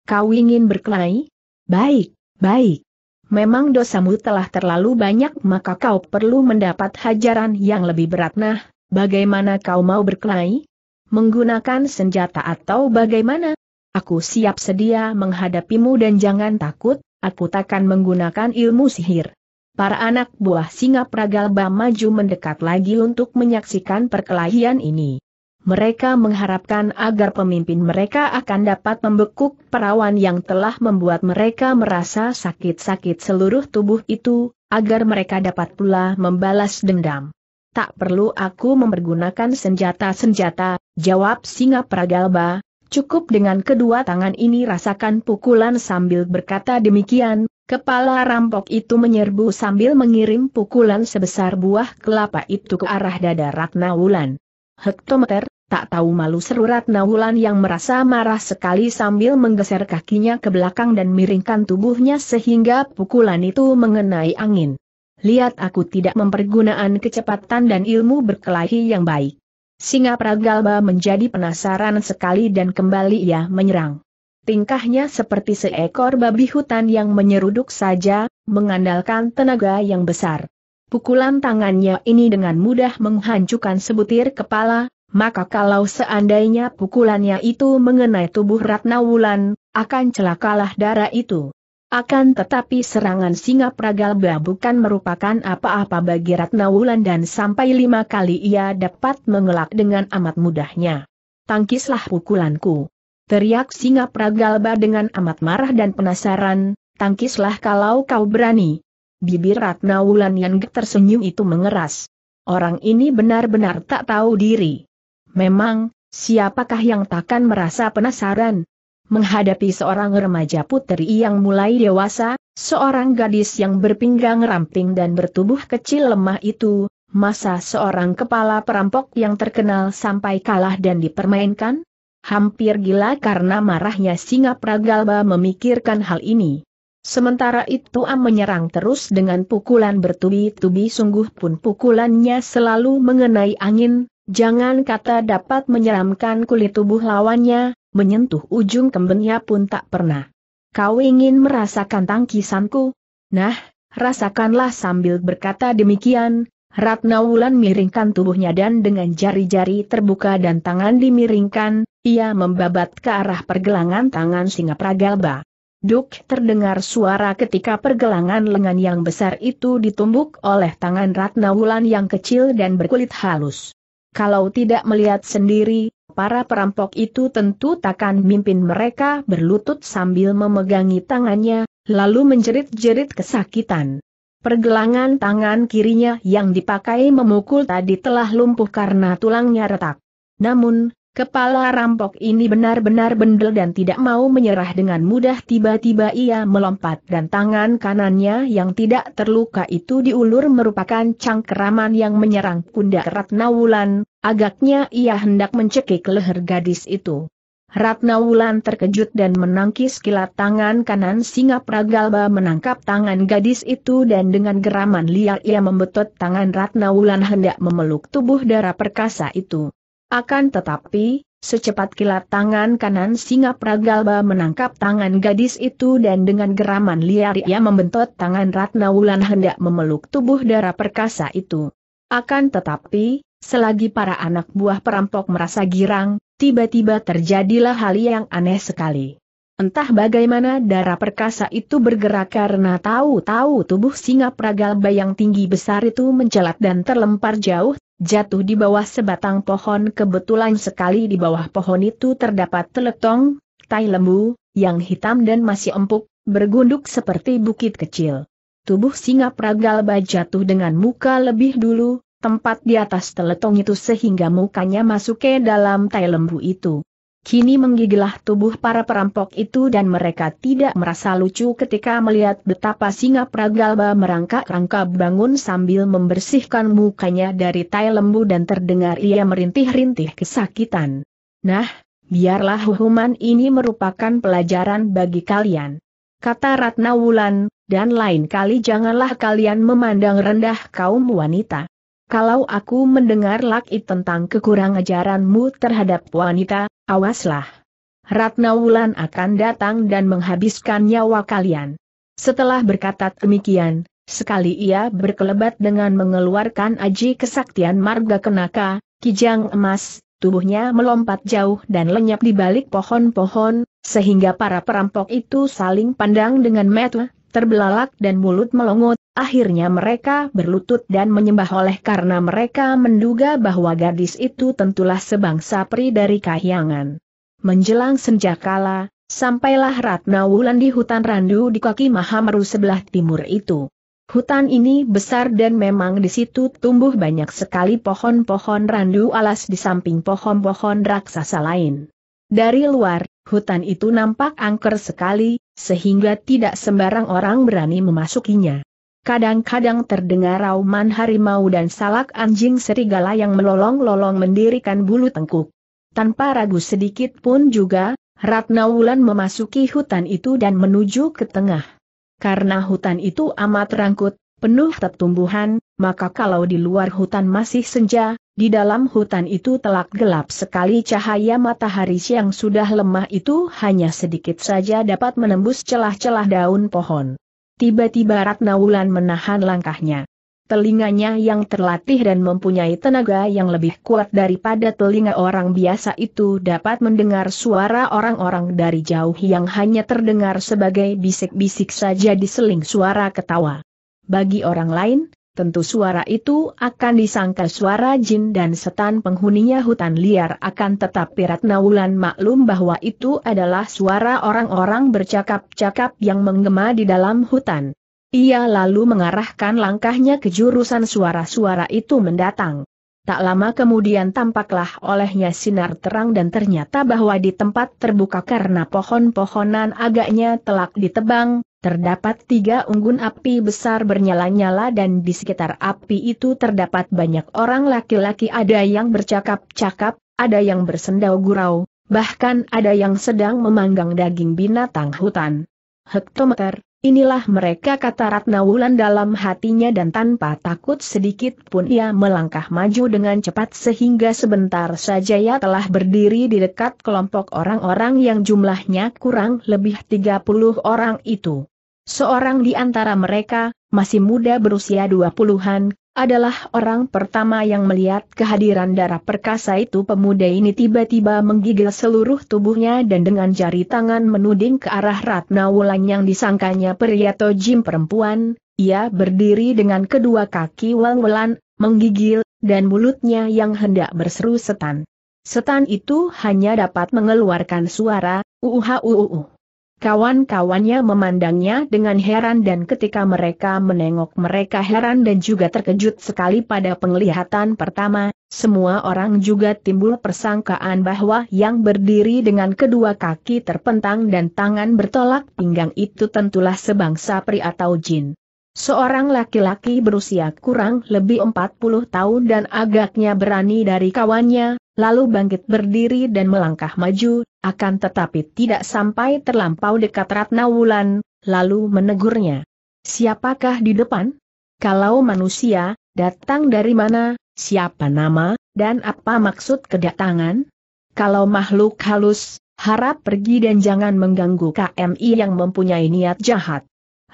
Kau ingin berkelahi? Baik, baik. Memang dosamu telah terlalu banyak maka kau perlu mendapat hajaran yang lebih berat nah, bagaimana kau mau berkelahi? Menggunakan senjata atau bagaimana? Aku siap sedia menghadapimu dan jangan takut, aku takkan menggunakan ilmu sihir. Para anak buah singa Pragalba maju mendekat lagi untuk menyaksikan perkelahian ini mereka mengharapkan agar pemimpin mereka akan dapat membekuk perawan yang telah membuat mereka merasa sakit-sakit seluruh tubuh itu, agar mereka dapat pula membalas dendam. Tak perlu aku mempergunakan senjata-senjata, jawab singa Pragalba, cukup dengan kedua tangan ini rasakan pukulan sambil berkata demikian, Kepala rampok itu menyerbu sambil mengirim pukulan sebesar buah kelapa itu ke arah dada Ratna Wulan. Hektometer, tak tahu malu seru Ratna Wulan yang merasa marah sekali sambil menggeser kakinya ke belakang dan miringkan tubuhnya sehingga pukulan itu mengenai angin. Lihat aku tidak mempergunakan kecepatan dan ilmu berkelahi yang baik. Singa Pragalba menjadi penasaran sekali dan kembali ia menyerang. Tingkahnya seperti seekor babi hutan yang menyeruduk saja, mengandalkan tenaga yang besar. Pukulan tangannya ini dengan mudah menghancurkan sebutir kepala, maka kalau seandainya pukulannya itu mengenai tubuh Ratna Wulan, akan celakalah darah itu. Akan tetapi serangan singa Pragalba bukan merupakan apa-apa bagi Ratna Wulan dan sampai lima kali ia dapat mengelak dengan amat mudahnya. Tangkislah pukulanku. Teriak singa Pragalba dengan amat marah dan penasaran, tangkislah kalau kau berani. Bibir Ratna Wulan yang tersenyum itu mengeras. Orang ini benar-benar tak tahu diri. Memang, siapakah yang takkan merasa penasaran? Menghadapi seorang remaja putri yang mulai dewasa, seorang gadis yang berpinggang ramping dan bertubuh kecil lemah itu, masa seorang kepala perampok yang terkenal sampai kalah dan dipermainkan? Hampir gila karena marahnya singa Pragalba memikirkan hal ini. Sementara itu Am menyerang terus dengan pukulan bertubi-tubi sungguh pun pukulannya selalu mengenai angin, Jangan kata dapat menyeramkan kulit tubuh lawannya, menyentuh ujung kembennya pun tak pernah. Kau ingin merasakan tangkisanku? Nah, rasakanlah sambil berkata demikian, Ratna Wulan miringkan tubuhnya dan dengan jari-jari terbuka dan tangan dimiringkan, ia membabat ke arah pergelangan tangan singa pragalba. Duk terdengar suara ketika pergelangan lengan yang besar itu ditumbuk oleh tangan Ratna Wulan yang kecil dan berkulit halus. Kalau tidak melihat sendiri, para perampok itu tentu takkan mimpin mereka berlutut sambil memegangi tangannya, lalu menjerit-jerit kesakitan. Pergelangan tangan kirinya yang dipakai memukul tadi telah lumpuh karena tulangnya retak. Namun, Kepala rampok ini benar-benar bendel dan tidak mau menyerah dengan mudah tiba-tiba ia melompat dan tangan kanannya yang tidak terluka itu diulur merupakan cangkeraman yang menyerang pundak Ratna Wulan. agaknya ia hendak mencekik leher gadis itu. Ratna Wulan terkejut dan menangkis kilat tangan kanan singa Pragalba menangkap tangan gadis itu dan dengan geraman liar ia membetot tangan Ratna Wulan hendak memeluk tubuh darah perkasa itu. Akan tetapi, secepat kilat tangan kanan singa Pragalba menangkap tangan gadis itu dan dengan geraman liar ia membentot tangan Ratna Wulan hendak memeluk tubuh darah perkasa itu. Akan tetapi, selagi para anak buah perampok merasa girang, tiba-tiba terjadilah hal yang aneh sekali. Entah bagaimana darah perkasa itu bergerak karena tahu-tahu tubuh singa Pragalba yang tinggi besar itu mencelat dan terlempar jauh jatuh di bawah sebatang pohon kebetulan sekali di bawah pohon itu terdapat teletong, tai lembu, yang hitam dan masih empuk, bergunduk seperti bukit kecil. Tubuh singa Pragalba jatuh dengan muka lebih dulu, tempat di atas teletong itu sehingga mukanya masuk ke dalam tai lembu itu kini menggigilah tubuh para perampok itu dan mereka tidak merasa lucu ketika melihat betapa singa Pragalba merangkak-rangkak bangun sambil membersihkan mukanya dari tai lembu dan terdengar ia merintih-rintih kesakitan. Nah, biarlah hukuman ini merupakan pelajaran bagi kalian. Kata Ratna Wulan, dan lain kali janganlah kalian memandang rendah kaum wanita. Kalau aku mendengar laki tentang kekurang ajaranmu terhadap wanita, Awaslah. Ratna Wulan akan datang dan menghabiskan nyawa kalian. Setelah berkata demikian, sekali ia berkelebat dengan mengeluarkan aji kesaktian marga kenaka, kijang emas, tubuhnya melompat jauh dan lenyap di balik pohon-pohon, sehingga para perampok itu saling pandang dengan metu terbelalak dan mulut melongot, akhirnya mereka berlutut dan menyembah oleh karena mereka menduga bahwa gadis itu tentulah sebangsa pri dari kahyangan. Menjelang senjakala, sampailah Ratna Wulan di hutan Randu di kaki Mahameru sebelah timur itu. Hutan ini besar dan memang di situ tumbuh banyak sekali pohon-pohon randu alas di samping pohon-pohon raksasa lain. Dari luar, Hutan itu nampak angker sekali, sehingga tidak sembarang orang berani memasukinya. Kadang-kadang terdengar rauman harimau dan salak anjing serigala yang melolong-lolong mendirikan bulu tengkuk. Tanpa ragu sedikit pun juga, Ratna Wulan memasuki hutan itu dan menuju ke tengah. Karena hutan itu amat rangkut, penuh tetumbuhan, maka kalau di luar hutan masih senja, di dalam hutan itu telak gelap sekali cahaya matahari siang sudah lemah itu hanya sedikit saja dapat menembus celah-celah daun pohon. Tiba-tiba Ratna Wulan menahan langkahnya. Telinganya yang terlatih dan mempunyai tenaga yang lebih kuat daripada telinga orang biasa itu dapat mendengar suara orang-orang dari jauh yang hanya terdengar sebagai bisik-bisik saja diseling suara ketawa. Bagi orang lain, tentu suara itu akan disangka suara jin dan setan penghuninya hutan liar akan tetap Ratna Wulan maklum bahwa itu adalah suara orang-orang bercakap-cakap yang menggema di dalam hutan. Ia lalu mengarahkan langkahnya ke jurusan suara-suara itu mendatang. Tak lama kemudian tampaklah olehnya sinar terang dan ternyata bahwa di tempat terbuka karena pohon-pohonan agaknya telak ditebang, Terdapat tiga unggun api besar bernyala-nyala dan di sekitar api itu terdapat banyak orang laki-laki ada yang bercakap-cakap, ada yang bersendau gurau, bahkan ada yang sedang memanggang daging binatang hutan. Hektometer, inilah mereka kata Ratna Wulan dalam hatinya dan tanpa takut sedikit pun ia melangkah maju dengan cepat sehingga sebentar saja ia telah berdiri di dekat kelompok orang-orang yang jumlahnya kurang lebih 30 orang itu. Seorang di antara mereka, masih muda berusia 20-an, adalah orang pertama yang melihat kehadiran darah perkasa itu pemuda ini tiba-tiba menggigil seluruh tubuhnya dan dengan jari tangan menuding ke arah Ratna Wulan yang disangkanya pria jim perempuan, ia berdiri dengan kedua kaki wang welan menggigil, dan mulutnya yang hendak berseru setan. Setan itu hanya dapat mengeluarkan suara, uuh Kawan-kawannya memandangnya dengan heran dan ketika mereka menengok mereka heran dan juga terkejut sekali pada penglihatan pertama, semua orang juga timbul persangkaan bahwa yang berdiri dengan kedua kaki terpentang dan tangan bertolak pinggang itu tentulah sebangsa pri atau jin. Seorang laki-laki berusia kurang lebih 40 tahun dan agaknya berani dari kawannya, lalu bangkit berdiri dan melangkah maju, akan tetapi tidak sampai terlampau dekat Ratna Wulan, lalu menegurnya. Siapakah di depan? Kalau manusia, datang dari mana, siapa nama, dan apa maksud kedatangan? Kalau makhluk halus, harap pergi dan jangan mengganggu KMI yang mempunyai niat jahat.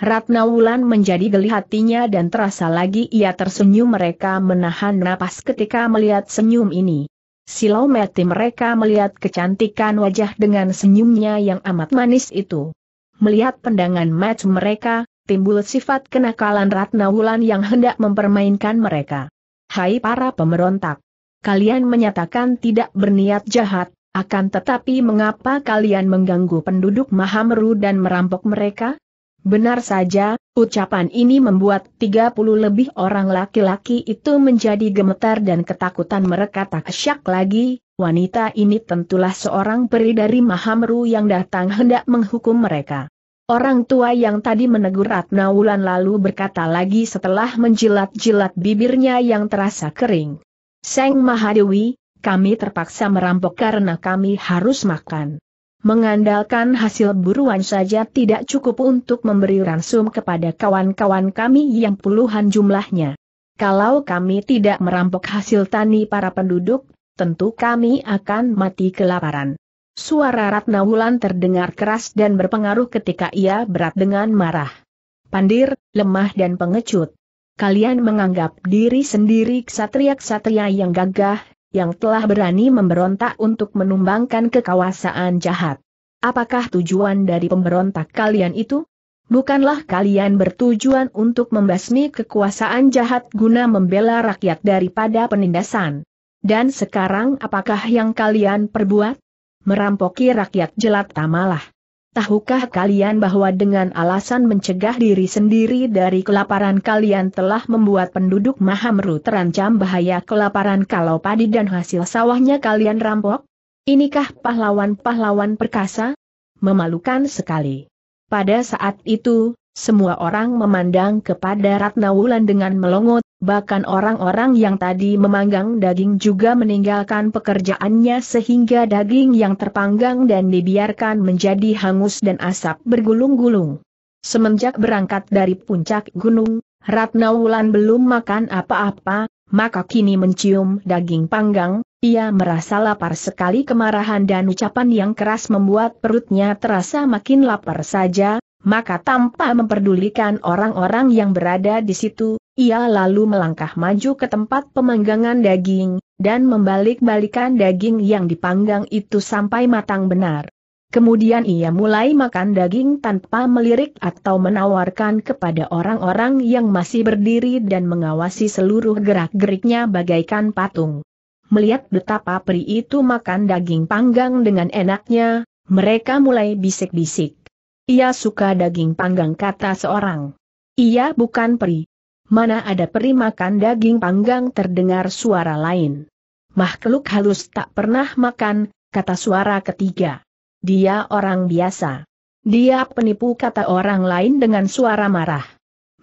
Ratna Wulan menjadi geli hatinya dan terasa lagi ia tersenyum mereka menahan napas ketika melihat senyum ini. Silau mati mereka melihat kecantikan wajah dengan senyumnya yang amat manis itu. Melihat pandangan match mereka, timbul sifat kenakalan Ratna Wulan yang hendak mempermainkan mereka. Hai para pemberontak! Kalian menyatakan tidak berniat jahat, akan tetapi mengapa kalian mengganggu penduduk Mahameru dan merampok mereka? Benar saja, ucapan ini membuat 30 lebih orang laki-laki itu menjadi gemetar dan ketakutan mereka tak syak lagi, wanita ini tentulah seorang peri dari Mahamru yang datang hendak menghukum mereka. Orang tua yang tadi menegur Ratna Wulan lalu berkata lagi setelah menjilat-jilat bibirnya yang terasa kering. Seng Mahadewi, kami terpaksa merampok karena kami harus makan. Mengandalkan hasil buruan saja tidak cukup untuk memberi ransum kepada kawan-kawan kami yang puluhan jumlahnya. Kalau kami tidak merampok hasil tani para penduduk, tentu kami akan mati kelaparan. Suara Ratna Wulan terdengar keras dan berpengaruh ketika ia berat dengan marah. Pandir, lemah dan pengecut. Kalian menganggap diri sendiri ksatria-ksatria yang gagah, yang telah berani memberontak untuk menumbangkan kekuasaan jahat. Apakah tujuan dari pemberontak kalian itu? Bukanlah kalian bertujuan untuk membasmi kekuasaan jahat guna membela rakyat daripada penindasan. Dan sekarang apakah yang kalian perbuat? Merampoki rakyat jelata malah. Tahukah kalian bahwa dengan alasan mencegah diri sendiri dari kelaparan kalian telah membuat penduduk Mahamru terancam bahaya kelaparan kalau padi dan hasil sawahnya kalian rampok? Inikah pahlawan-pahlawan perkasa? Memalukan sekali. Pada saat itu, semua orang memandang kepada Ratna Wulan dengan melongot, bahkan orang-orang yang tadi memanggang daging juga meninggalkan pekerjaannya sehingga daging yang terpanggang dan dibiarkan menjadi hangus dan asap bergulung-gulung. Semenjak berangkat dari puncak gunung, Ratna Wulan belum makan apa-apa, maka kini mencium daging panggang, ia merasa lapar sekali kemarahan dan ucapan yang keras membuat perutnya terasa makin lapar saja, maka tanpa memperdulikan orang-orang yang berada di situ, ia lalu melangkah maju ke tempat pemanggangan daging, dan membalik-balikan daging yang dipanggang itu sampai matang benar. Kemudian ia mulai makan daging tanpa melirik atau menawarkan kepada orang-orang yang masih berdiri dan mengawasi seluruh gerak-geriknya bagaikan patung. Melihat betapa peri itu makan daging panggang dengan enaknya, mereka mulai bisik-bisik. Ia suka daging panggang kata seorang. Ia bukan peri, mana ada peri makan daging panggang terdengar suara lain. Makhluk halus tak pernah makan, kata suara ketiga. Dia orang biasa. Dia penipu kata orang lain dengan suara marah.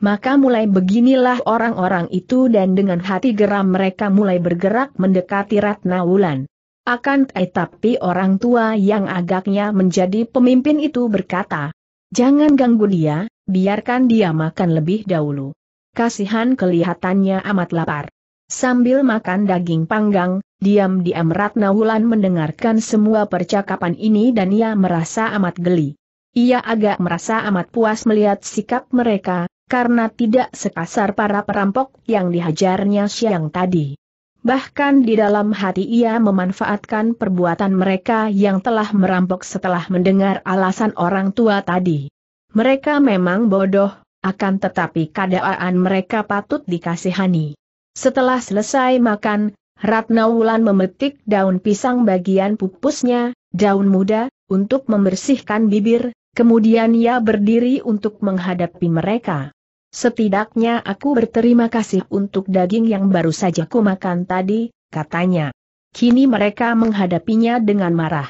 Maka mulai beginilah orang-orang itu dan dengan hati geram mereka mulai bergerak mendekati Ratna Wulan. Akan tetapi orang tua yang agaknya menjadi pemimpin itu berkata, Jangan ganggu dia, biarkan dia makan lebih dahulu kasihan kelihatannya amat lapar. Sambil makan daging panggang, diam-diam Ratna Wulan mendengarkan semua percakapan ini dan ia merasa amat geli. Ia agak merasa amat puas melihat sikap mereka, karena tidak sekasar para perampok yang dihajarnya siang tadi. Bahkan di dalam hati ia memanfaatkan perbuatan mereka yang telah merampok setelah mendengar alasan orang tua tadi. Mereka memang bodoh, akan tetapi keadaan mereka patut dikasihani. Setelah selesai makan, Ratna Wulan memetik daun pisang bagian pupusnya, daun muda, untuk membersihkan bibir, kemudian ia berdiri untuk menghadapi mereka. Setidaknya aku berterima kasih untuk daging yang baru saja ku makan tadi, katanya. Kini mereka menghadapinya dengan marah.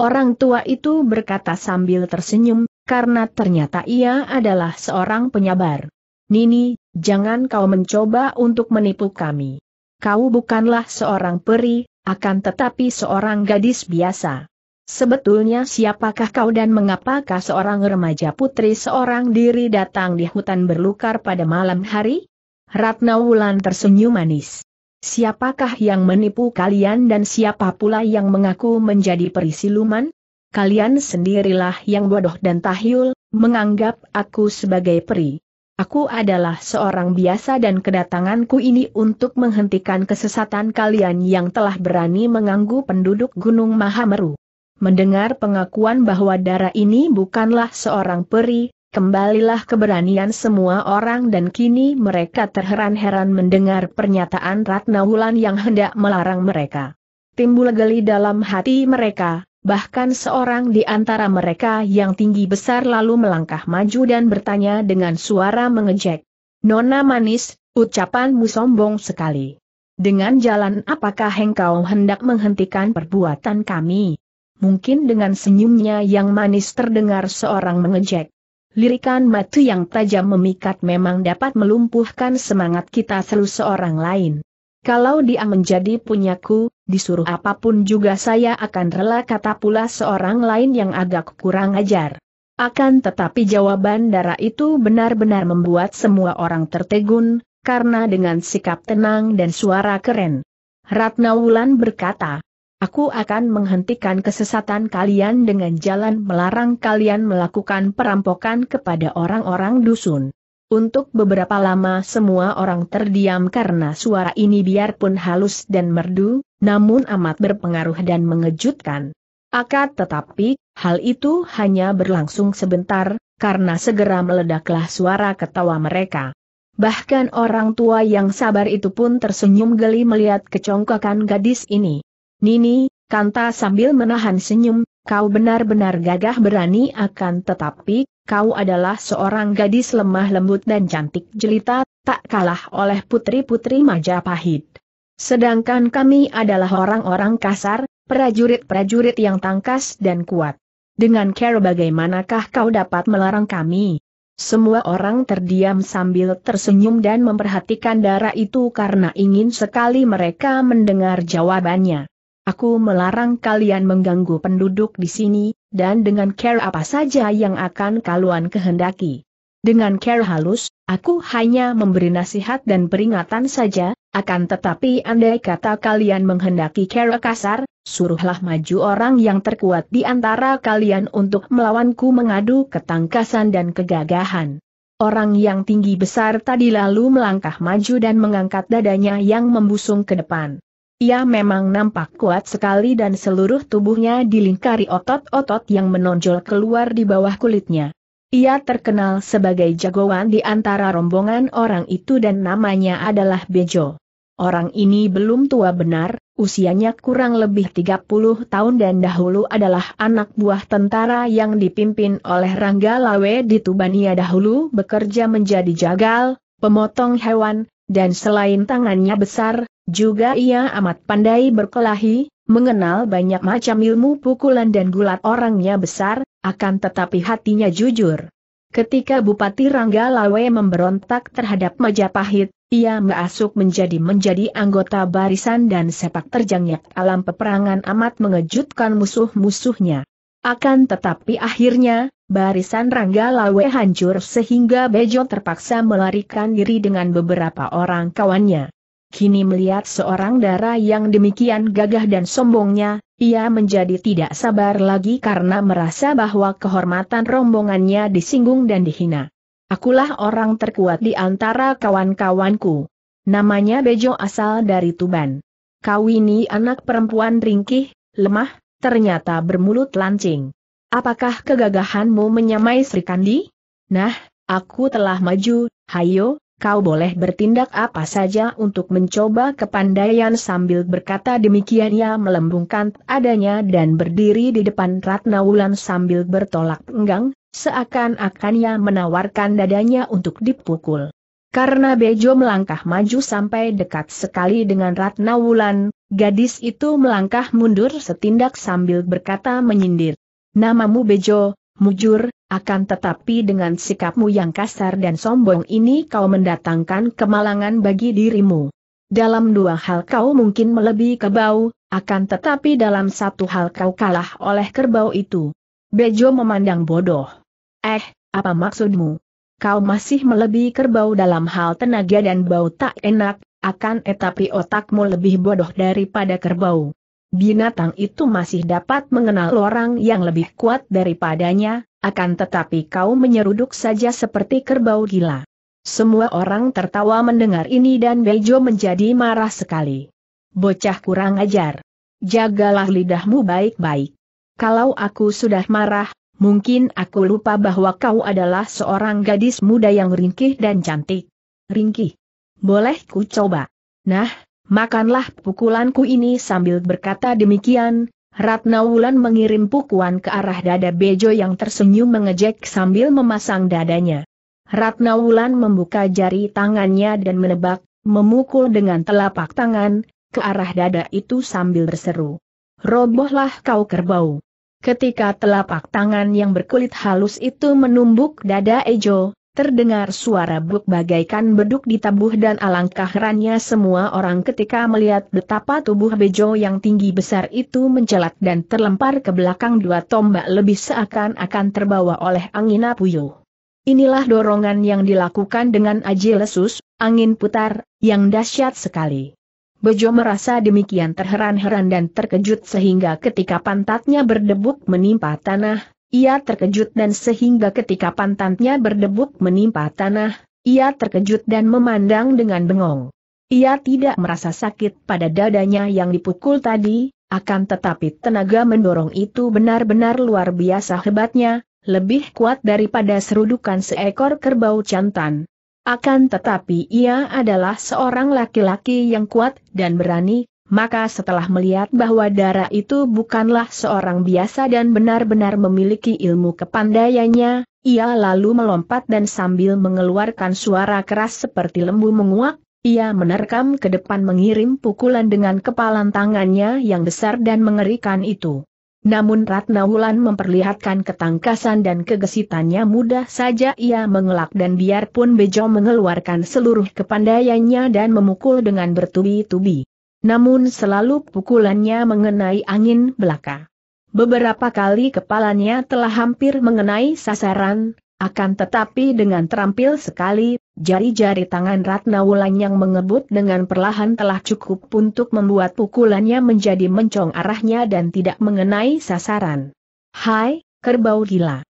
Orang tua itu berkata sambil tersenyum, karena ternyata ia adalah seorang penyabar. Nini, jangan kau mencoba untuk menipu kami. Kau bukanlah seorang peri, akan tetapi seorang gadis biasa. Sebetulnya siapakah kau dan mengapakah seorang remaja putri seorang diri datang di hutan berlukar pada malam hari? Ratna Wulan tersenyum manis. Siapakah yang menipu kalian dan siapa pula yang mengaku menjadi peri siluman? kalian sendirilah yang bodoh dan tahyul, menganggap aku sebagai peri. Aku adalah seorang biasa dan kedatanganku ini untuk menghentikan kesesatan kalian yang telah berani mengganggu penduduk Gunung Mahameru. Mendengar pengakuan bahwa darah ini bukanlah seorang peri, kembalilah keberanian semua orang dan kini mereka terheran-heran mendengar pernyataan Ratna Wulan yang hendak melarang mereka. Timbul geli dalam hati mereka, bahkan seorang di antara mereka yang tinggi besar lalu melangkah maju dan bertanya dengan suara mengejek. Nona manis, ucapanmu sombong sekali. Dengan jalan apakah engkau hendak menghentikan perbuatan kami? Mungkin dengan senyumnya yang manis terdengar seorang mengejek. Lirikan mata yang tajam memikat memang dapat melumpuhkan semangat kita selu seorang lain. Kalau dia menjadi punyaku, disuruh apapun juga saya akan rela kata pula seorang lain yang agak kurang ajar. Akan tetapi jawaban Dara itu benar-benar membuat semua orang tertegun, karena dengan sikap tenang dan suara keren. Ratna Wulan berkata, Aku akan menghentikan kesesatan kalian dengan jalan melarang kalian melakukan perampokan kepada orang-orang dusun. Untuk beberapa lama semua orang terdiam karena suara ini biarpun halus dan merdu, namun amat berpengaruh dan mengejutkan. Akad tetapi, hal itu hanya berlangsung sebentar, karena segera meledaklah suara ketawa mereka. Bahkan orang tua yang sabar itu pun tersenyum geli melihat kecongkakan gadis ini. Nini, kanta sambil menahan senyum, kau benar-benar gagah berani akan tetapi, kau adalah seorang gadis lemah lembut dan cantik jelita, tak kalah oleh putri-putri Majapahit. Sedangkan kami adalah orang-orang kasar, prajurit-prajurit yang tangkas dan kuat. Dengan care bagaimanakah kau dapat melarang kami? Semua orang terdiam sambil tersenyum dan memperhatikan darah itu karena ingin sekali mereka mendengar jawabannya. Aku melarang kalian mengganggu penduduk di sini, dan dengan care apa saja yang akan kaluan kehendaki. Dengan care halus, aku hanya memberi nasihat dan peringatan saja, akan tetapi andai kata kalian menghendaki care kasar, suruhlah maju orang yang terkuat di antara kalian untuk melawanku mengadu ketangkasan dan kegagahan. Orang yang tinggi besar tadi lalu melangkah maju dan mengangkat dadanya yang membusung ke depan. Ia memang nampak kuat sekali dan seluruh tubuhnya dilingkari otot-otot yang menonjol keluar di bawah kulitnya. Ia terkenal sebagai jagoan di antara rombongan orang itu dan namanya adalah Bejo. Orang ini belum tua benar, usianya kurang lebih 30 tahun dan dahulu adalah anak buah tentara yang dipimpin oleh Rangga Lawe di Tuban ia dahulu bekerja menjadi jagal, pemotong hewan, dan selain tangannya besar, juga ia amat pandai berkelahi, mengenal banyak macam ilmu pukulan dan gulat orangnya besar, akan tetapi hatinya jujur. Ketika Bupati Ranggalawe memberontak terhadap Majapahit, ia masuk menjadi menjadi anggota barisan dan sepak terjangnya alam peperangan amat mengejutkan musuh-musuhnya. Akan tetapi akhirnya, barisan Ranggalawe hancur sehingga Bejo terpaksa melarikan diri dengan beberapa orang kawannya kini melihat seorang dara yang demikian gagah dan sombongnya, ia menjadi tidak sabar lagi karena merasa bahwa kehormatan rombongannya disinggung dan dihina. Akulah orang terkuat di antara kawan-kawanku. Namanya Bejo asal dari Tuban. Kau ini anak perempuan ringkih, lemah, ternyata bermulut lancing. Apakah kegagahanmu menyamai Sri Kandi? Nah, aku telah maju, hayo, kau boleh bertindak apa saja untuk mencoba kepandaian sambil berkata demikian ia melembungkan adanya dan berdiri di depan Ratna Wulan sambil bertolak tenggang seakan-akan ia menawarkan dadanya untuk dipukul. Karena Bejo melangkah maju sampai dekat sekali dengan Ratna Wulan, gadis itu melangkah mundur setindak sambil berkata menyindir. Namamu Bejo, mujur, akan tetapi dengan sikapmu yang kasar dan sombong ini kau mendatangkan kemalangan bagi dirimu. Dalam dua hal kau mungkin melebihi kebau, akan tetapi dalam satu hal kau kalah oleh kerbau itu. Bejo memandang bodoh. Eh, apa maksudmu? Kau masih melebihi kerbau dalam hal tenaga dan bau tak enak, akan tetapi otakmu lebih bodoh daripada kerbau binatang itu masih dapat mengenal orang yang lebih kuat daripadanya, akan tetapi kau menyeruduk saja seperti kerbau gila. Semua orang tertawa mendengar ini dan Bejo menjadi marah sekali. Bocah kurang ajar. Jagalah lidahmu baik-baik. Kalau aku sudah marah, mungkin aku lupa bahwa kau adalah seorang gadis muda yang ringkih dan cantik. Ringkih. Boleh ku coba? Nah, makanlah pukulanku ini sambil berkata demikian, Ratna Wulan mengirim pukulan ke arah dada Bejo yang tersenyum mengejek sambil memasang dadanya. Ratna Wulan membuka jari tangannya dan menebak, memukul dengan telapak tangan, ke arah dada itu sambil berseru. Robohlah kau kerbau. Ketika telapak tangan yang berkulit halus itu menumbuk dada Ejo, Terdengar suara buk bagaikan beduk ditabuh dan alangkah herannya semua orang ketika melihat betapa tubuh Bejo yang tinggi besar itu mencelat dan terlempar ke belakang dua tombak lebih seakan-akan terbawa oleh angin apuyuh. Inilah dorongan yang dilakukan dengan aji lesus, angin putar, yang dahsyat sekali. Bejo merasa demikian terheran-heran dan terkejut sehingga ketika pantatnya berdebuk menimpa tanah, ia terkejut dan sehingga ketika pantatnya berdebuk menimpa tanah, ia terkejut dan memandang dengan bengong. Ia tidak merasa sakit pada dadanya yang dipukul tadi, akan tetapi tenaga mendorong itu benar-benar luar biasa hebatnya, lebih kuat daripada serudukan seekor kerbau jantan. Akan tetapi ia adalah seorang laki-laki yang kuat dan berani, maka setelah melihat bahwa Dara itu bukanlah seorang biasa dan benar-benar memiliki ilmu kepandaiannya, ia lalu melompat dan sambil mengeluarkan suara keras seperti lembu menguak, ia menerkam ke depan mengirim pukulan dengan kepalan tangannya yang besar dan mengerikan itu. Namun Ratna Wulan memperlihatkan ketangkasan dan kegesitannya mudah saja ia mengelak dan biarpun Bejo mengeluarkan seluruh kepandaiannya dan memukul dengan bertubi-tubi. Namun selalu pukulannya mengenai angin belaka. Beberapa kali kepalanya telah hampir mengenai sasaran, akan tetapi dengan terampil sekali, jari-jari tangan Ratna Wulan yang mengebut dengan perlahan telah cukup untuk membuat pukulannya menjadi mencong arahnya dan tidak mengenai sasaran. Hai, kerbau gila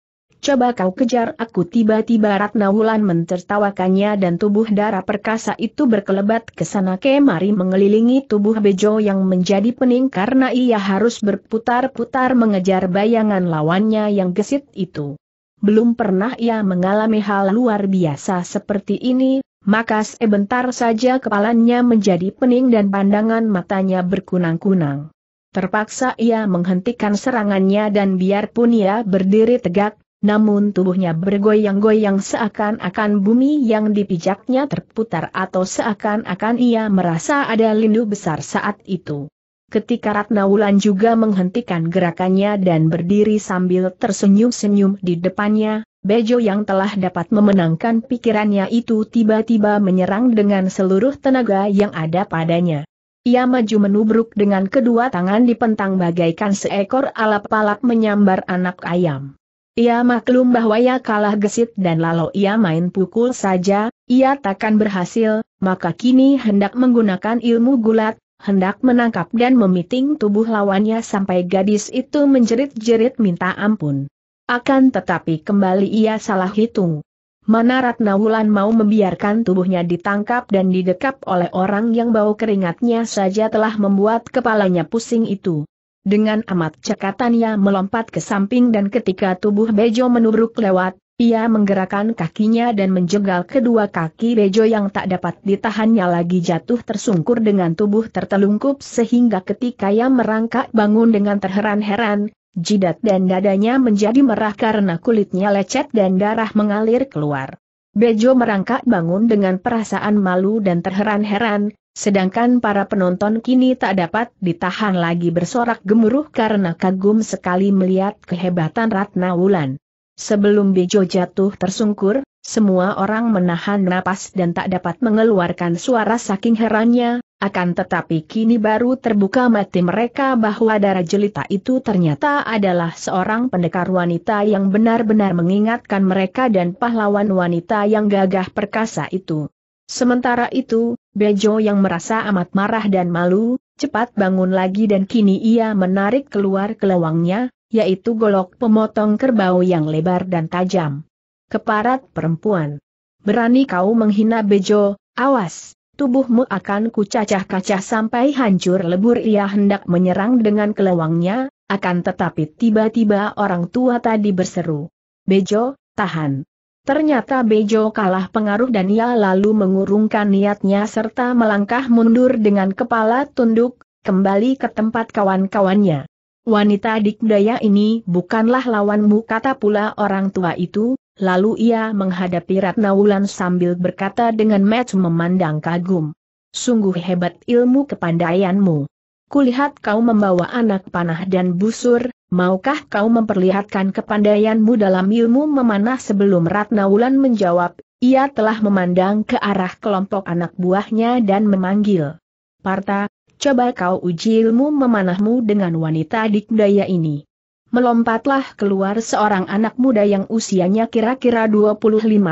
coba kau kejar aku tiba-tiba Ratna Wulan mentertawakannya dan tubuh darah perkasa itu berkelebat ke sana kemari mengelilingi tubuh Bejo yang menjadi pening karena ia harus berputar-putar mengejar bayangan lawannya yang gesit itu. Belum pernah ia mengalami hal luar biasa seperti ini, maka sebentar saja kepalanya menjadi pening dan pandangan matanya berkunang-kunang. Terpaksa ia menghentikan serangannya dan biarpun ia berdiri tegak, namun tubuhnya bergoyang-goyang seakan-akan bumi yang dipijaknya terputar atau seakan-akan ia merasa ada lindu besar saat itu. Ketika Ratna Wulan juga menghentikan gerakannya dan berdiri sambil tersenyum-senyum di depannya, Bejo yang telah dapat memenangkan pikirannya itu tiba-tiba menyerang dengan seluruh tenaga yang ada padanya. Ia maju menubruk dengan kedua tangan dipentang bagaikan seekor alap-alap menyambar anak ayam. Ia maklum bahwa ia kalah gesit dan lalu ia main pukul saja, ia takkan berhasil, maka kini hendak menggunakan ilmu gulat, hendak menangkap dan memiting tubuh lawannya sampai gadis itu menjerit-jerit minta ampun. Akan tetapi kembali ia salah hitung. Mana Ratna Wulan mau membiarkan tubuhnya ditangkap dan didekap oleh orang yang bau keringatnya saja telah membuat kepalanya pusing itu. Dengan amat cekatan ia melompat ke samping dan ketika tubuh Bejo menubruk lewat, ia menggerakkan kakinya dan menjegal kedua kaki Bejo yang tak dapat ditahannya lagi jatuh tersungkur dengan tubuh tertelungkup sehingga ketika ia merangkak bangun dengan terheran-heran, jidat dan dadanya menjadi merah karena kulitnya lecet dan darah mengalir keluar. Bejo merangkak bangun dengan perasaan malu dan terheran-heran, Sedangkan para penonton kini tak dapat ditahan lagi bersorak gemuruh karena kagum sekali melihat kehebatan Ratna Wulan. Sebelum Bejo jatuh tersungkur, semua orang menahan napas dan tak dapat mengeluarkan suara saking herannya, akan tetapi kini baru terbuka mati mereka bahwa darah jelita itu ternyata adalah seorang pendekar wanita yang benar-benar mengingatkan mereka dan pahlawan wanita yang gagah perkasa itu. Sementara itu, Bejo yang merasa amat marah dan malu, cepat bangun lagi dan kini ia menarik keluar kelewangnya, yaitu golok pemotong kerbau yang lebar dan tajam. Keparat perempuan. Berani kau menghina Bejo, awas, tubuhmu akan kucacah kacah sampai hancur lebur ia hendak menyerang dengan kelewangnya, akan tetapi tiba-tiba orang tua tadi berseru. Bejo, tahan. Ternyata Bejo kalah pengaruh dan ia lalu mengurungkan niatnya serta melangkah mundur dengan kepala tunduk, kembali ke tempat kawan-kawannya. Wanita dikdaya ini bukanlah lawanmu kata pula orang tua itu, lalu ia menghadapi Ratna Wulan sambil berkata dengan match memandang kagum. Sungguh hebat ilmu kepandaianmu kulihat kau membawa anak panah dan busur, maukah kau memperlihatkan kepandaianmu dalam ilmu memanah sebelum Ratna Wulan menjawab, ia telah memandang ke arah kelompok anak buahnya dan memanggil. Parta, coba kau uji ilmu memanahmu dengan wanita dikdaya ini. Melompatlah keluar seorang anak muda yang usianya kira-kira 25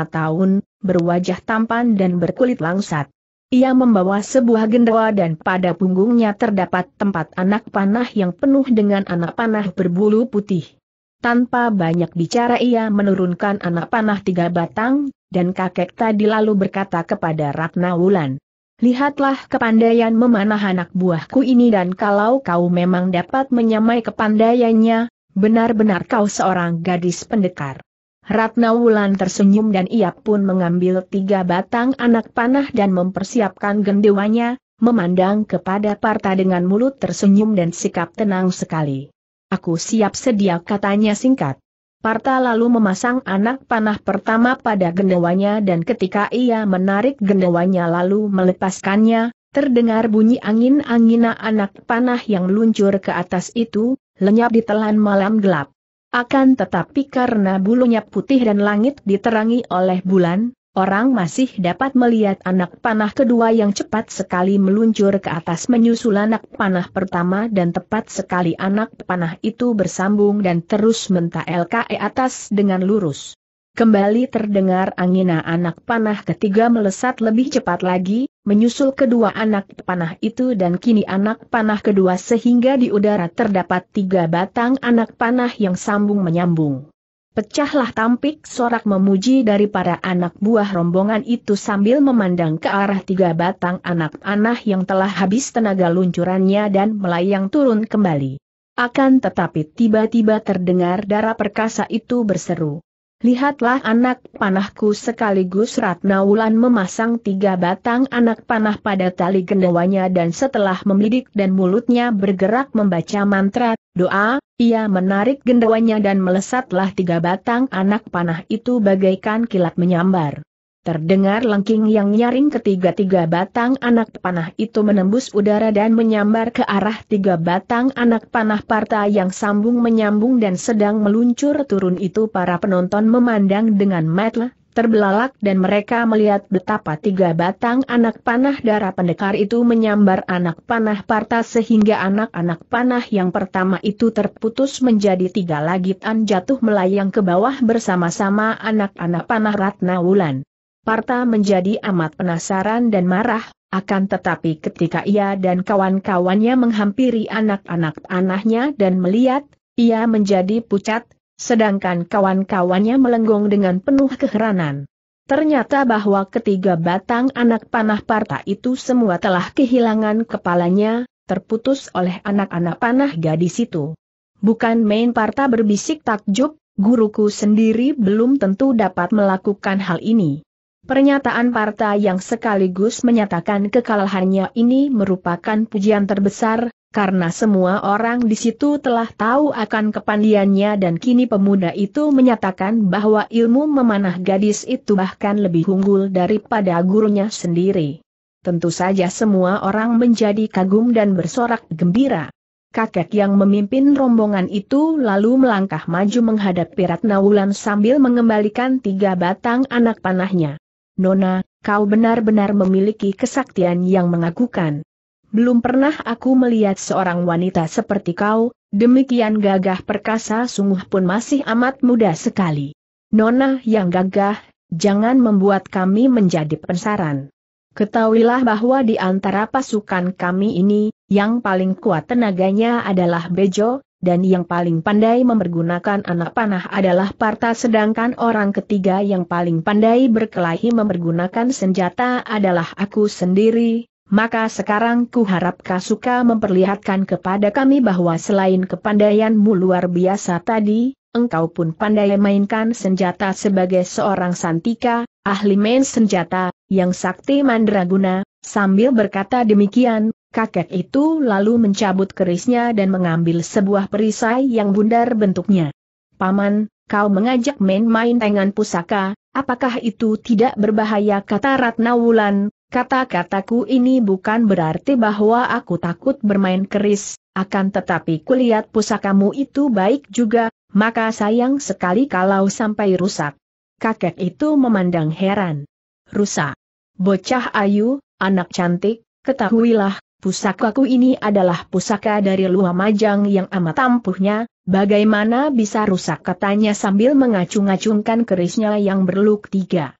tahun, berwajah tampan dan berkulit langsat. Ia membawa sebuah gendawa dan pada punggungnya terdapat tempat anak panah yang penuh dengan anak panah berbulu putih. Tanpa banyak bicara ia menurunkan anak panah tiga batang, dan kakek tadi lalu berkata kepada Ratna Wulan. Lihatlah kepandaian memanah anak buahku ini dan kalau kau memang dapat menyamai kepandaiannya, benar-benar kau seorang gadis pendekar. Ratna Wulan tersenyum dan ia pun mengambil tiga batang anak panah dan mempersiapkan gendewanya, memandang kepada Parta dengan mulut tersenyum dan sikap tenang sekali. Aku siap sedia katanya singkat. Parta lalu memasang anak panah pertama pada gendewanya dan ketika ia menarik gendewanya lalu melepaskannya, terdengar bunyi angin-angina anak panah yang luncur ke atas itu, lenyap di telan malam gelap. Akan tetapi karena bulunya putih dan langit diterangi oleh bulan, orang masih dapat melihat anak panah kedua yang cepat sekali meluncur ke atas menyusul anak panah pertama dan tepat sekali anak panah itu bersambung dan terus mentah lke atas dengan lurus. Kembali terdengar angin anak panah ketiga melesat lebih cepat lagi, menyusul kedua anak panah itu dan kini anak panah kedua sehingga di udara terdapat tiga batang anak panah yang sambung menyambung. Pecahlah tampik sorak memuji dari para anak buah rombongan itu sambil memandang ke arah tiga batang anak panah yang telah habis tenaga luncurannya dan melayang turun kembali. Akan tetapi tiba-tiba terdengar darah perkasa itu berseru. Lihatlah anak panahku sekaligus Ratna Wulan memasang tiga batang anak panah pada tali gendawanya dan setelah membidik dan mulutnya bergerak membaca mantra, doa, ia menarik gendawanya dan melesatlah tiga batang anak panah itu bagaikan kilat menyambar. Terdengar lengking yang nyaring ketiga-tiga batang anak panah itu menembus udara dan menyambar ke arah tiga batang anak panah parta yang sambung menyambung dan sedang meluncur turun itu para penonton memandang dengan mata terbelalak dan mereka melihat betapa tiga batang anak panah darah pendekar itu menyambar anak panah parta sehingga anak-anak panah yang pertama itu terputus menjadi tiga lagitan jatuh melayang ke bawah bersama-sama anak-anak panah Ratna Wulan. Parta menjadi amat penasaran dan marah, akan tetapi ketika ia dan kawan-kawannya menghampiri anak-anak panahnya dan melihat, ia menjadi pucat, sedangkan kawan-kawannya melenggong dengan penuh keheranan. Ternyata bahwa ketiga batang anak panah Parta itu semua telah kehilangan kepalanya, terputus oleh anak-anak panah gadis itu. Bukan main Parta berbisik takjub, guruku sendiri belum tentu dapat melakukan hal ini. Pernyataan Parta yang sekaligus menyatakan kekalahannya ini merupakan pujian terbesar, karena semua orang di situ telah tahu akan kepandiannya dan kini pemuda itu menyatakan bahwa ilmu memanah gadis itu bahkan lebih unggul daripada gurunya sendiri. Tentu saja semua orang menjadi kagum dan bersorak gembira. Kakek yang memimpin rombongan itu lalu melangkah maju menghadapi Ratna Wulan sambil mengembalikan tiga batang anak panahnya. Nona, kau benar-benar memiliki kesaktian yang mengagukan. Belum pernah aku melihat seorang wanita seperti kau, demikian gagah perkasa sungguh pun masih amat muda sekali. Nona yang gagah, jangan membuat kami menjadi pensaran. Ketahuilah bahwa di antara pasukan kami ini, yang paling kuat tenaganya adalah Bejo, dan yang paling pandai mempergunakan anak panah adalah Parta sedangkan orang ketiga yang paling pandai berkelahi mempergunakan senjata adalah aku sendiri, maka sekarang ku harap Kasuka memperlihatkan kepada kami bahwa selain kepandaianmu luar biasa tadi, engkau pun pandai mainkan senjata sebagai seorang santika, ahli main senjata, yang sakti mandraguna, sambil berkata demikian, Kakek itu lalu mencabut kerisnya dan mengambil sebuah perisai yang bundar bentuknya. Paman, kau mengajak main-main tangan pusaka, apakah itu tidak berbahaya kata Ratna Wulan, kata-kataku ini bukan berarti bahwa aku takut bermain keris, akan tetapi kulihat pusakamu itu baik juga, maka sayang sekali kalau sampai rusak. Kakek itu memandang heran. Rusak. Bocah ayu, anak cantik, Ketahuilah, pusakaku ini adalah pusaka dari luar Majang yang amat ampuhnya, bagaimana bisa rusak katanya sambil mengacung-acungkan kerisnya yang berluk tiga.